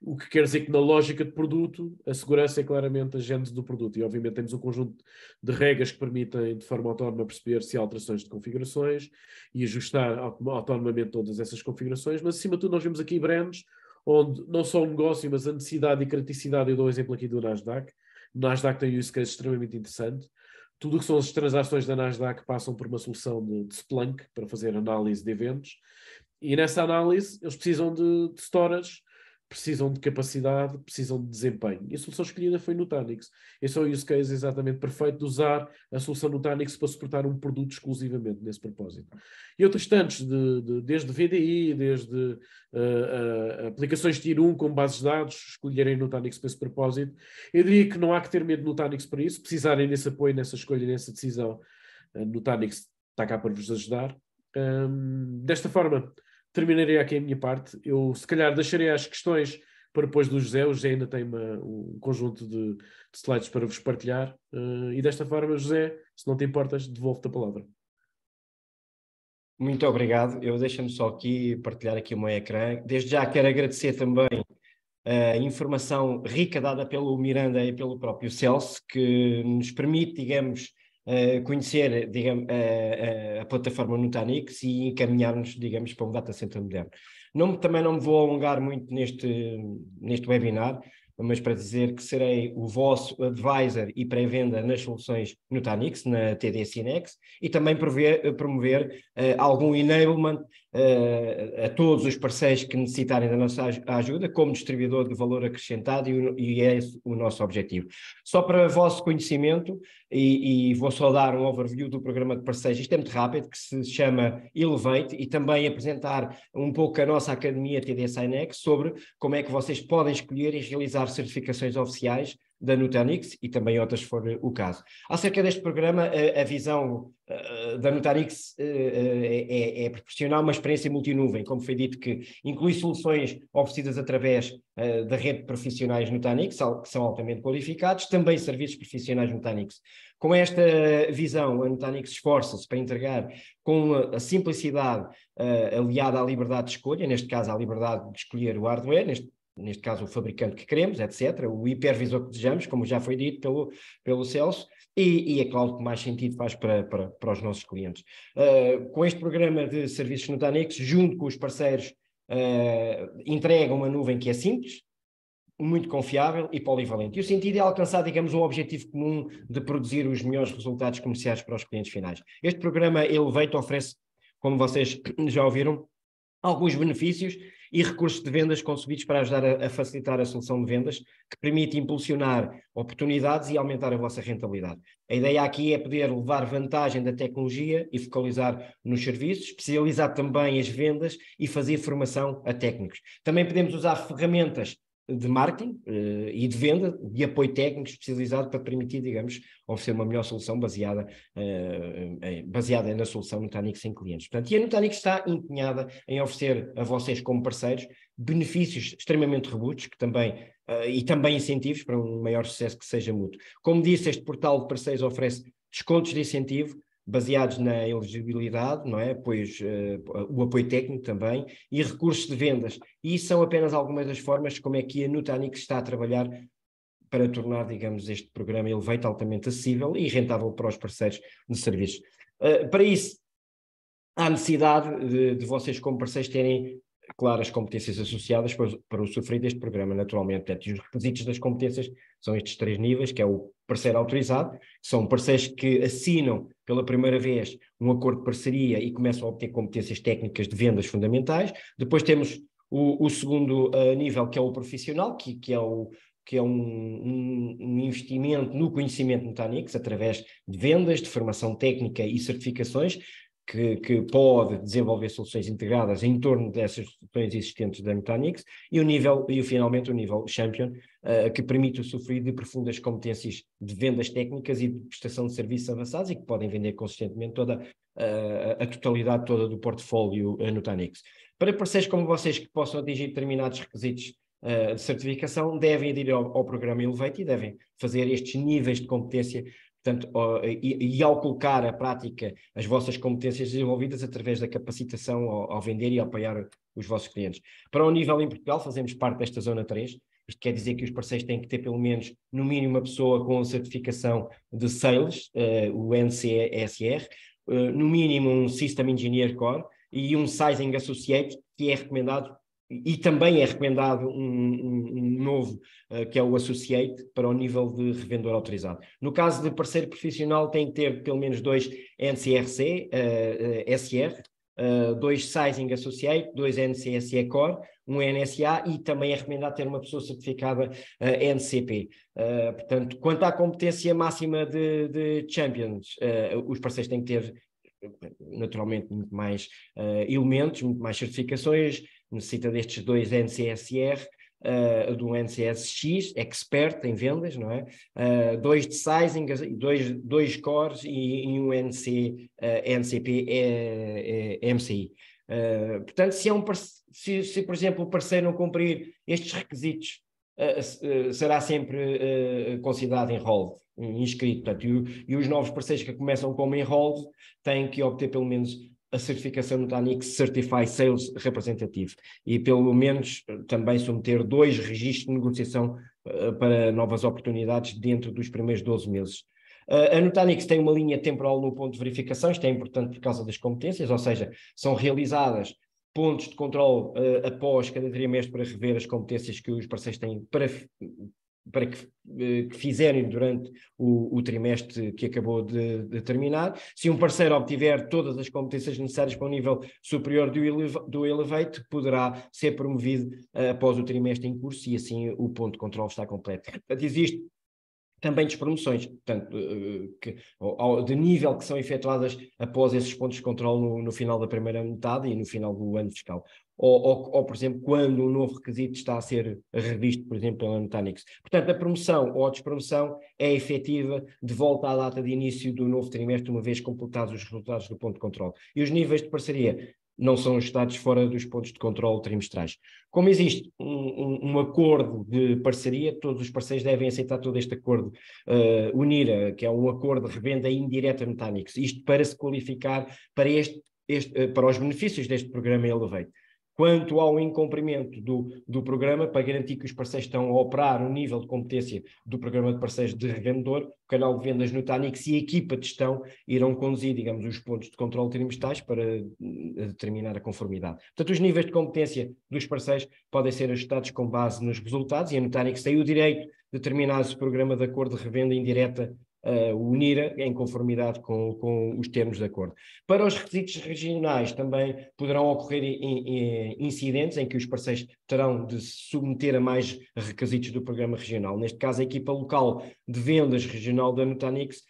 D: o que quer dizer que na lógica de produto, a segurança é claramente a gente do produto e obviamente temos um conjunto de regras que permitem de forma autónoma perceber se há alterações de configurações e ajustar autonomamente todas essas configurações, mas acima de tudo nós vemos aqui brands onde não só o negócio, mas a necessidade e criticidade, eu dou um exemplo aqui do Nasdaq, o Nasdaq tem um use case extremamente interessante, tudo o que são as transações da Nasdaq passam por uma solução de, de Splunk para fazer análise de eventos, e nessa análise eles precisam de, de storage precisam de capacidade, precisam de desempenho. E a solução escolhida foi Nutanix. Esse é o use case exatamente perfeito de usar a solução Nutanix para suportar um produto exclusivamente nesse propósito. E outros tantos, de, de, desde VDI, desde uh, uh, aplicações Tier 1 com bases de dados, escolherem Nutanix para esse propósito. Eu diria que não há que ter medo de Nutanix para isso, precisarem desse apoio, nessa escolha, nessa decisão. Uh, Nutanix está cá para vos ajudar. Um, desta forma, terminarei aqui a minha parte. Eu, se calhar, deixarei as questões para depois do José. O José ainda tem uma, um conjunto de, de, slides para vos partilhar. Uh, e desta forma, José, se não te importas, devolvo-te a palavra. Muito obrigado. Eu
A: deixo-me só aqui partilhar aqui o meu ecrã. Desde já quero agradecer também a informação rica dada pelo Miranda e pelo próprio Celso, que nos permite, digamos, eh, conhecer eh, digamos, a, eh, a, a plataforma Nutanix e encaminhar-nos, digamos, para um data center moderno. Não, também não me vou alongar muito neste, neste webinar, mas para dizer que serei o vosso advisor e pré-venda nas soluções Nutanix, na TD Cinex, e também prover, promover uh, algum enablement eh, a todos os parceiros que necessitarem da nossa ajuda, como distribuidor de valor acrescentado, e, é esse o nosso objetivo. Só para vosso conhecimento, e, e, vou só dar um overview do programa de parceiros, isto é muito rápido, que se chama Elevate, e também apresentar um pouco a nossa academia TDSINEC sobre como é que vocês podem escolher e realizar certificações oficiais da Nutanix e também outras se for eh, o caso. Acerca deste programa, a, visão eh, eh, da Nutanix é, é, é proporcionar uma experiência multinuvem, como foi dito, que inclui soluções oferecidas através da rede de profissionais Nutanix, que são altamente qualificados, também serviços profissionais Nutanix. Com esta visão, a Nutanix esforça-se para entregar com a simplicidade aliada à liberdade de escolha, neste caso à liberdade de escolher o hardware, neste neste caso o fabricante que queremos, etc., o hipervisor que desejamos, como já foi dito pelo, pelo Celso, e, e é claro que mais sentido faz para, para, para os nossos clientes. Uh, com este programa de serviços Nutanix, junto com os parceiros, uh, entrega uma nuvem que é simples, muito confiável e polivalente. E o sentido é alcançar, digamos, um objetivo comum de produzir os melhores resultados comerciais para os clientes finais. Este programa Elevate oferece, como vocês já ouviram, alguns benefícios e recursos de vendas concebidos para ajudar a, a facilitar a solução de vendas, que permite impulsionar oportunidades e aumentar a vossa rentabilidade. A ideia aqui é poder levar vantagem da tecnologia e focalizar nos serviços, especializar também as vendas e fazer formação a técnicos. Também podemos usar ferramentas de marketing uh, e de venda, e apoio técnico especializado para permitir, digamos, oferecer uma melhor solução baseada, uh, em, baseada na solução Nutanix em clientes. Portanto, e a Nutanix está empenhada em oferecer a vocês como parceiros benefícios extremamente robustos, que também uh, e também incentivos para um maior sucesso que seja mútuo. Como disse, este portal de parceiros oferece descontos de incentivo, baseados na elegibilidade, não é? Pois uh, o apoio técnico também e recursos de vendas. E são apenas algumas das formas como é que a Nutanix está a trabalhar para tornar, digamos, este programa Elevate altamente acessível e rentável para os parceiros de serviços. Uh, para isso, há necessidade de, de, vocês, como parceiros, terem claras competências associadas para, para usufruir deste programa, naturalmente. Portanto, os requisitos das competências são estes três níveis, que é o parceiro autorizado, são parceiros que assinam pela primeira vez um acordo de parceria e começam a obter competências técnicas de vendas fundamentais. Depois temos o, o segundo uh, nível, que é o profissional, que, que é o, que é um, um, um, investimento no conhecimento Nutanix através de vendas, de formação técnica e certificações, que, que, pode desenvolver soluções integradas em torno dessas soluções existentes da Nutanix, e o nível, e finalmente o nível Champion, uh, que permite usufruir de profundas competências de vendas técnicas e de prestação de serviços avançados e que podem vender consistentemente toda uh, a totalidade toda do portfólio eh, Nutanix. Para parceiros como vocês que possam atingir determinados requisitos uh, de certificação, devem aderir ao, ao programa Elevate e devem fazer estes níveis de competência Portanto, e, e, ao colocar à prática as vossas competências desenvolvidas através da capacitação ao, ao, vender e apoiar os vossos clientes. Para o nível em Portugal, fazemos parte desta zona 3. Isto quer dizer que os parceiros têm que ter pelo menos, no mínimo, uma pessoa com certificação de sales, uh, o NCSR, uh, eh, no mínimo um System Engineer Core e um Sizing Associate, que é recomendado e também é recomendado um, um, um novo, uh, que é o Associate, para o nível de revendedor autorizado. No caso de parceiro profissional, tem que ter pelo menos dois NCRC, uh, eh, uh, eh, SR, dois Sizing Associate, dois NCSE Core, um NSA e também é recomendado ter uma pessoa certificada NCP. portanto, quanto à competência máxima de, de Champions, os parceiros têm que ter naturalmente muito mais elementos, muito mais certificações, necessita destes dois NCSR, uh, eh, de um NCSX, expert em vendas, não é? Uh, dois de sizing, dois, dois cores e, e um NC, uh, eh, NCP é, é, MCI. Uh, portanto, se, é um, se, se, por exemplo, o parceiro não cumprir estes requisitos, será sempre considerado enrolled, inscrito. Portanto, e, e, os novos parceiros que começam como enrolled têm que obter pelo menos a certificação Nutanix Certify Sales Representative e pelo menos também submeter dois registros de negociação eh, para novas oportunidades dentro dos primeiros 12 meses. Eh, a Nutanix tem uma linha temporal no ponto de verificação, isto é importante por causa das competências, ou seja, são realizadas pontos de controle uh, após cada trimestre para rever as competências que os parceiros têm para para que, eh, que fizerem durante o, o, trimestre que acabou de, de, terminar. Se um parceiro obtiver todas as competências necessárias para o um nível superior do, eleva, do Elevate, poderá ser promovido uh, após o trimestre em curso e assim o ponto de controle está completo. Portanto, existe também despromoções, promoções, eh, que, de nível que são efetuadas após esses pontos de controle no, no, final da primeira metade e no final do ano fiscal ou, ou, ou, por exemplo, quando um novo requisito está a ser revisto, por exemplo, pela Nutanix. Portanto, a promoção ou a despromoção é efetiva de volta à data de início do novo trimestre, uma vez completados os resultados do ponto de controle. E os níveis de parceria não são ajustados fora dos pontos de controle trimestrais. Como existe um, um, um, acordo de parceria, todos os parceiros devem aceitar todo este acordo uh, UNIRA, uh, que é um acordo de revenda indireta Nutanix, isto para se qualificar para, este, este, uh, para os benefícios deste programa Elevate quanto ao incumprimento do, do programa, para garantir que os parceiros estão a operar o nível de competência do programa de parceiros de revendedor, o canal de vendas no TANIX e a equipa de gestão irão conduzir, digamos, os pontos de controle trimestrais para eh, determinar a conformidade. Portanto, os níveis de competência dos parceiros podem ser ajustados com base nos resultados e a Nutanix tem o direito de terminar esse programa de acordo de revenda indireta uh, unir em conformidade com, com os termos de acordo. Para os requisitos regionais também poderão ocorrer in, in, incidentes em que os parceiros terão de se submeter a mais requisitos do programa regional. Neste caso, a equipa local de vendas regional da Nutanix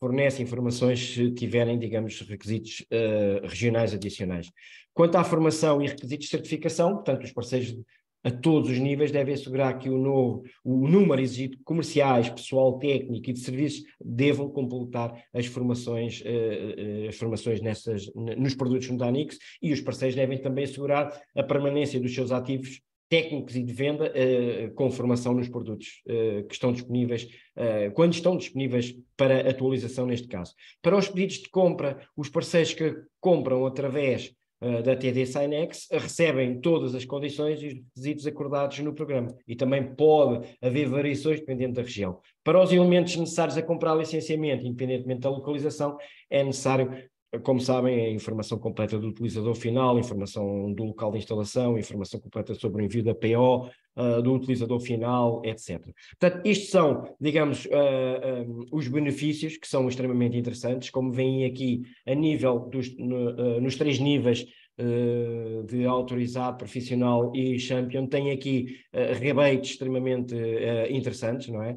A: fornece informações se tiverem, digamos, requisitos uh, regionais adicionais. Quanto à formação e requisitos de certificação, portanto, os parceiros a todos os níveis deve assegurar que o, novo, o número exigido de comerciais, pessoal técnico e de serviços devam completar as formações, uh, as formações nessas, nos produtos no Danix e os parceiros devem também assegurar a permanência dos seus ativos técnicos e de venda uh, com formação nos produtos uh, que estão disponíveis, uh, quando estão disponíveis para atualização neste caso. Para os pedidos de compra, os parceiros que compram através uh, da TD Sinex recebem todas as condições e os requisitos acordados no programa e também pode haver variações dependendo da região. Para os elementos necessários a comprar licenciamento, independentemente da localização, é necessário como sabem, a informação completa do utilizador final, informação do local de instalação, informação completa sobre o envio da PO, uh, ah, do utilizador final, etc. Portanto, estes são, digamos, uh, ah, um, ah, os benefícios que são extremamente interessantes, como vêm aqui a nível dos, no, uh, nos três níveis eh, de autorizado profissional e champion, tem aqui uh, rebates extremamente uh, interessantes, não é?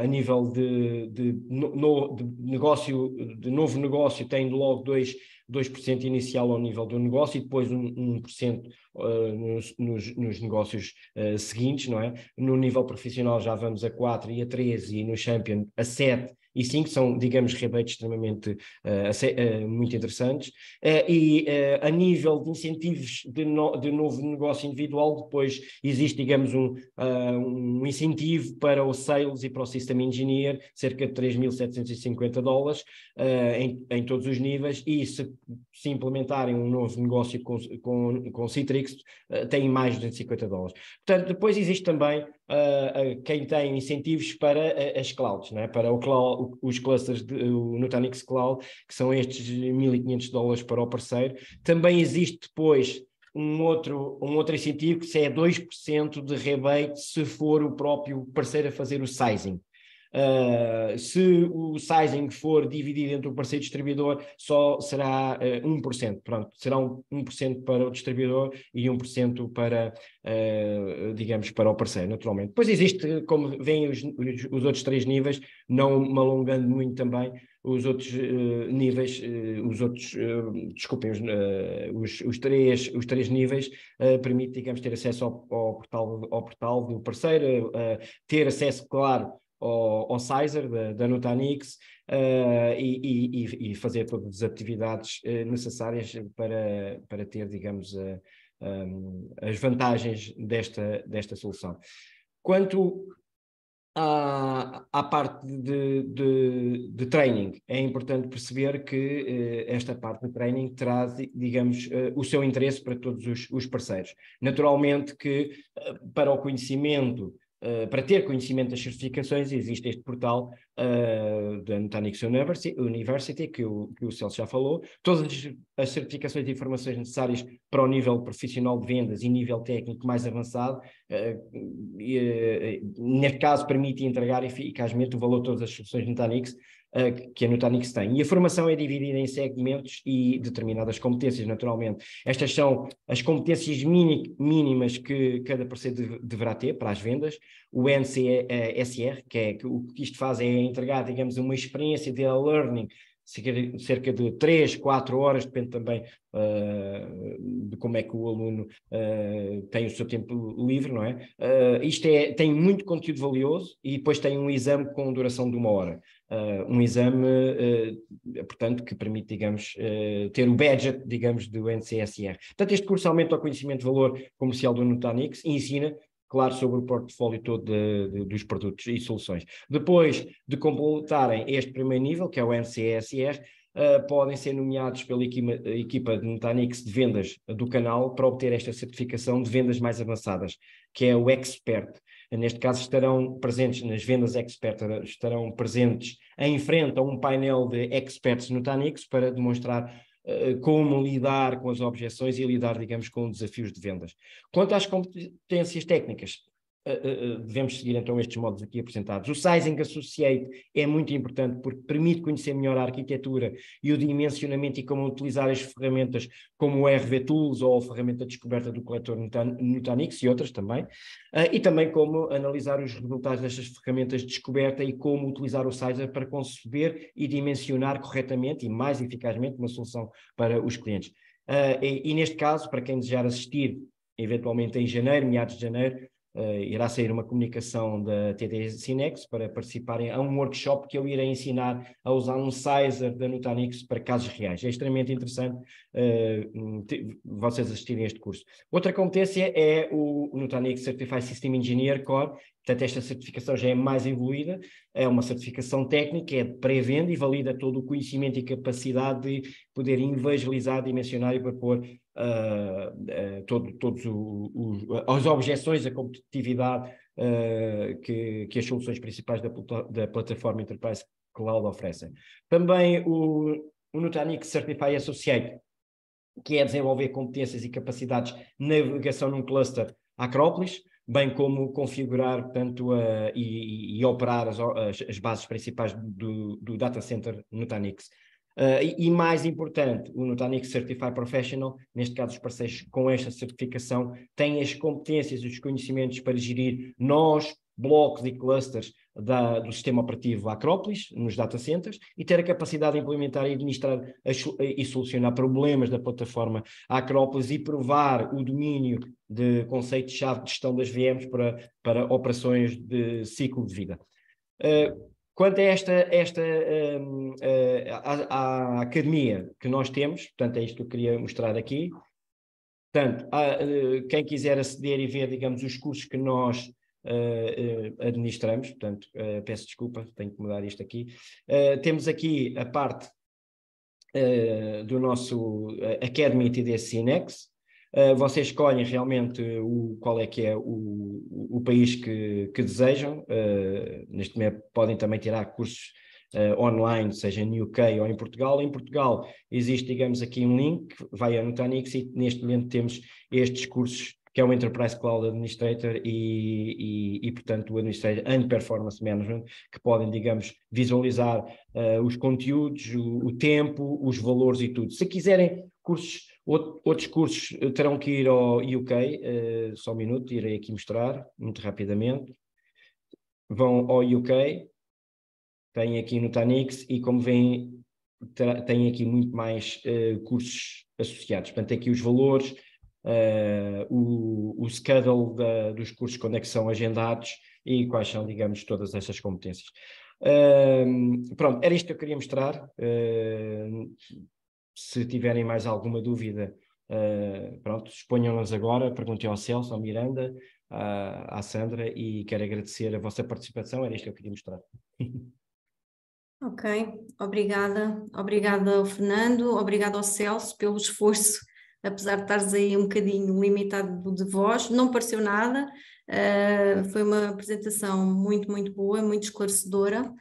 A: a nível de, de, no, de, negócio, de novo negócio, tem logo dois 2% inicial ao nível do negócio e depois 1%, 1% nos, nos, negócios seguintes, não é? No nível profissional já vamos a 4% e a 13% e no Champion a 7% e que são, digamos, rebates extremamente uh, muito interessantes. Uh, e uh, a nível de incentivos de, no, de, novo negócio individual, depois existe, digamos, um, um incentivo para o sales e para o system engineer, cerca de 3.750 dólares em, em, todos os níveis, e se, se implementarem um novo negócio com, com, com Citrix, têm mais de 250 dólares. Portanto, depois existe também uh, quem tem incentivos para as clouds, né? para o cloud, os clusters de o Nutanix Cloud, que são estes 1.500 dólares para o parceiro. Também existe depois um outro, um outro incentivo que é 2% de rebate se for o próprio parceiro a fazer o sizing. Uh, se o sizing for dividido entre o parceiro e o distribuidor, só será uh, ah, 1%. Pronto, será um, 1% para o distribuidor e 1% para, uh, digamos, para o parceiro, naturalmente. Depois existe, como vêm os, os, outros três níveis, não me alongando muito também, os outros uh, níveis, uh, os outros, uh, desculpem, os, os, três, os três níveis permite, digamos, ter acesso ao, ao, portal, ao portal do parceiro, ter acesso, claro, ao, ao Sizer, da, da Nutanix, uh, e, e, e, fazer todas as atividades uh, necessárias para, para ter, digamos, uh, eh, um, as vantagens desta, desta solução. Quanto à, à parte de, de, de, training, é importante perceber que esta parte de training traz, digamos, o seu interesse para todos os, os parceiros. Naturalmente que para o conhecimento eh, para ter conhecimento das certificações, existe este portal uh, da Nutanix University, que, o, que o Celso já falou. Todas as certificações e informações necessárias para o nível profissional de vendas e nível técnico mais avançado, uh, neste caso, permite entregar eficazmente o valor de todas as soluções Nutanix eh, que a Nutanix tem. E a formação é dividida em segmentos e determinadas competências, naturalmente. Estas são as competências mini, mínimas que cada parceiro deverá ter para as vendas. O NCSR, que é que o que isto faz é entregar, digamos, uma experiência de learning cerca de 3, 4 horas, depende também uh, de como é que o aluno uh, tem o seu tempo livre, não é? Uh, isto é, tem muito conteúdo valioso e depois tem um exame com duração de uma hora. Uh, um exame, uh, portanto, que permite, digamos, uh, ter o badge, digamos, do NCSR. Portanto, este curso aumenta o conhecimento de valor comercial do Nutanix e ensina, claro, sobre o portfólio todo de, de, dos produtos e soluções. Depois de completarem este primeiro nível, que é o NCSR, podem ser nomeados pela equipa de Nutanix de vendas do canal para obter esta certificação de vendas mais avançadas, que é o Expert neste caso estarão presentes nas vendas expert, estarão presentes em frente a um painel de experts no Tanix para demonstrar eh, como lidar com as objeções e lidar, digamos, com desafios de vendas. Quanto às competências técnicas, Uh, uh, devemos seguir então estes modos aqui apresentados. O Sizing Associate é muito importante porque permite conhecer melhor a arquitetura e o dimensionamento e como utilizar as ferramentas como o RV Tools ou a ferramenta descoberta do coletor Nutanix e outras também, uh, e também como analisar os resultados destas ferramentas de descoberta e como utilizar o Sizer para conceber e dimensionar corretamente e mais eficazmente uma solução para os clientes. E, e neste caso, para quem desejar assistir eventualmente em janeiro, meados de janeiro, Uh, irá sair uma comunicação da TT Cinex para participarem a um workshop que eu irei ensinar a usar um sizer da Nutanix para casos reais. É extremamente interessante uh, vocês assistirem a este curso. Outra competência é o Nutanix Certified System Engineer Core, Portanto, esta certificação já é mais evoluída, é uma certificação técnica, é de pré-venda e valida todo o conhecimento e capacidade de poder evangelizar, dimensionar e propor uh, uh, todo, todos os, as objeções, a competitividade uh, que, que, as soluções principais da, da, plataforma Enterprise Cloud oferecem. Também o, o Nutanix Certify Associate, que é desenvolver competências e capacidades de navegação num cluster Acrópolis, bem como configurar portanto, a, e, e, operar as, as, bases principais do, do data center Nutanix. Uh, ah, e, e, mais importante, o Nutanix Certified Professional, neste caso os parceiros com esta certificação, têm as competências e os conhecimentos para gerir nós, blocos e clusters da, do sistema operativo Acropolis, nos data centers, e ter a capacidade de implementar e administrar e solucionar problemas da plataforma Acropolis e provar o domínio de conceito-chave de gestão das VMs para, para operações de ciclo de vida. Uh, Quanto a esta, esta um, uh, a, a academia que nós temos, portanto, é isto que eu queria mostrar aqui. Portanto, uh, quem quiser aceder e ver, digamos, os cursos que nós eh, eh, administramos, portanto, eh, peço desculpa, tenho que mudar isto aqui. temos aqui a parte do nosso Academy TD Cinex, Uh, vocês escolhem realmente o, qual é que é o, o país que, que desejam. Uh, neste momento podem também tirar cursos uh, online, seja no UK ou em Portugal. Em Portugal existe, digamos, aqui um link, vai a Nutanix e neste momento temos estes cursos que é o Enterprise Cloud Administrator e, e, e portanto, o Administrator and Performance Management, que podem, digamos, visualizar uh, os conteúdos, o, o, tempo, os valores e tudo. Se quiserem cursos, outros cursos, eh, terão que ir ao UK, uh, eh, só um minuto, irei aqui mostrar, muito rapidamente. Vão ao UK, têm aqui no Tanix e, como veem, têm aqui muito mais uh, cursos associados. Portanto, tem aqui os valores, uh, o, o schedule da, dos cursos, quando é que são agendados e quais são, digamos, todas essas competências. Uh, pronto, era isto que eu queria mostrar. Uh, se tiverem mais alguma dúvida, eh, pronto, exponham-nos agora, perguntem ao Celso, ao Miranda, à, à Sandra e quero agradecer a vossa participação, era isto que eu queria mostrar.
B: Ok, obrigada. Obrigada ao Fernando, obrigada ao Celso pelo esforço apesar de estares aí um bocadinho limitado de voz, não pareceu nada, uh, foi uma apresentação muito, muito boa, muito esclarecedora.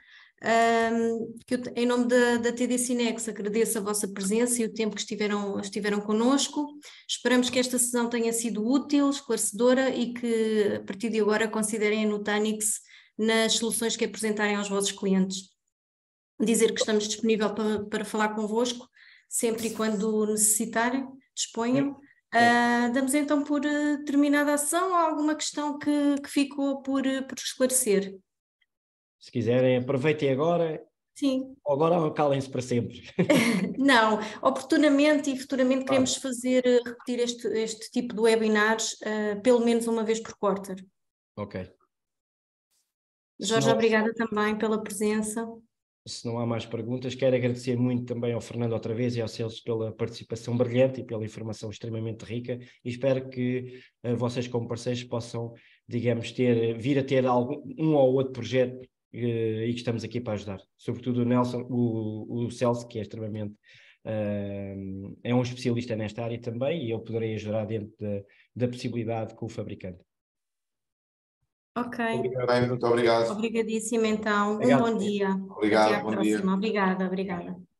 B: Um, que eu, em nome da, da TD Cinex agradeço a vossa presença e o tempo que estiveram, estiveram connosco. Esperamos que esta sessão tenha sido útil, esclarecedora e que a partir de agora considerem a Nutanix nas soluções que apresentarem aos vossos clientes. Dizer que estamos disponível para, para falar convosco sempre e quando necessitarem disponham. Uh, damos então por ah, terminada a ação ou alguma questão que, que ficou por, ah, por esclarecer?
A: Se quiserem, aproveitem agora. Sim. Ou agora calem-se para sempre.
B: <laughs> Não, oportunamente e futuramente claro. queremos fazer, repetir este, este tipo de webinars pelo menos uma vez por quarter.
A: Ok. Jorge,
B: obrigada também pela presença
A: se não há mais perguntas, quero agradecer muito também ao Fernando outra vez e ao Celso pela participação brilhante e pela informação extremamente rica e espero que uh, vocês como parceiros possam, digamos, ter, eh, vir a ter algum, um ou outro projeto uh, e que estamos aqui para ajudar. Sobretudo o Nelson, o, o Celso, que é extremamente uh, é um especialista nesta área também e eu poderei ajudar dentro da, da possibilidade com o fabricante.
B: Ok. Obrigado.
A: Muito obrigado.
B: Obrigadíssima, então. Obrigado. Um bom dia. Obrigado, bom dia. Obrigada, obrigada.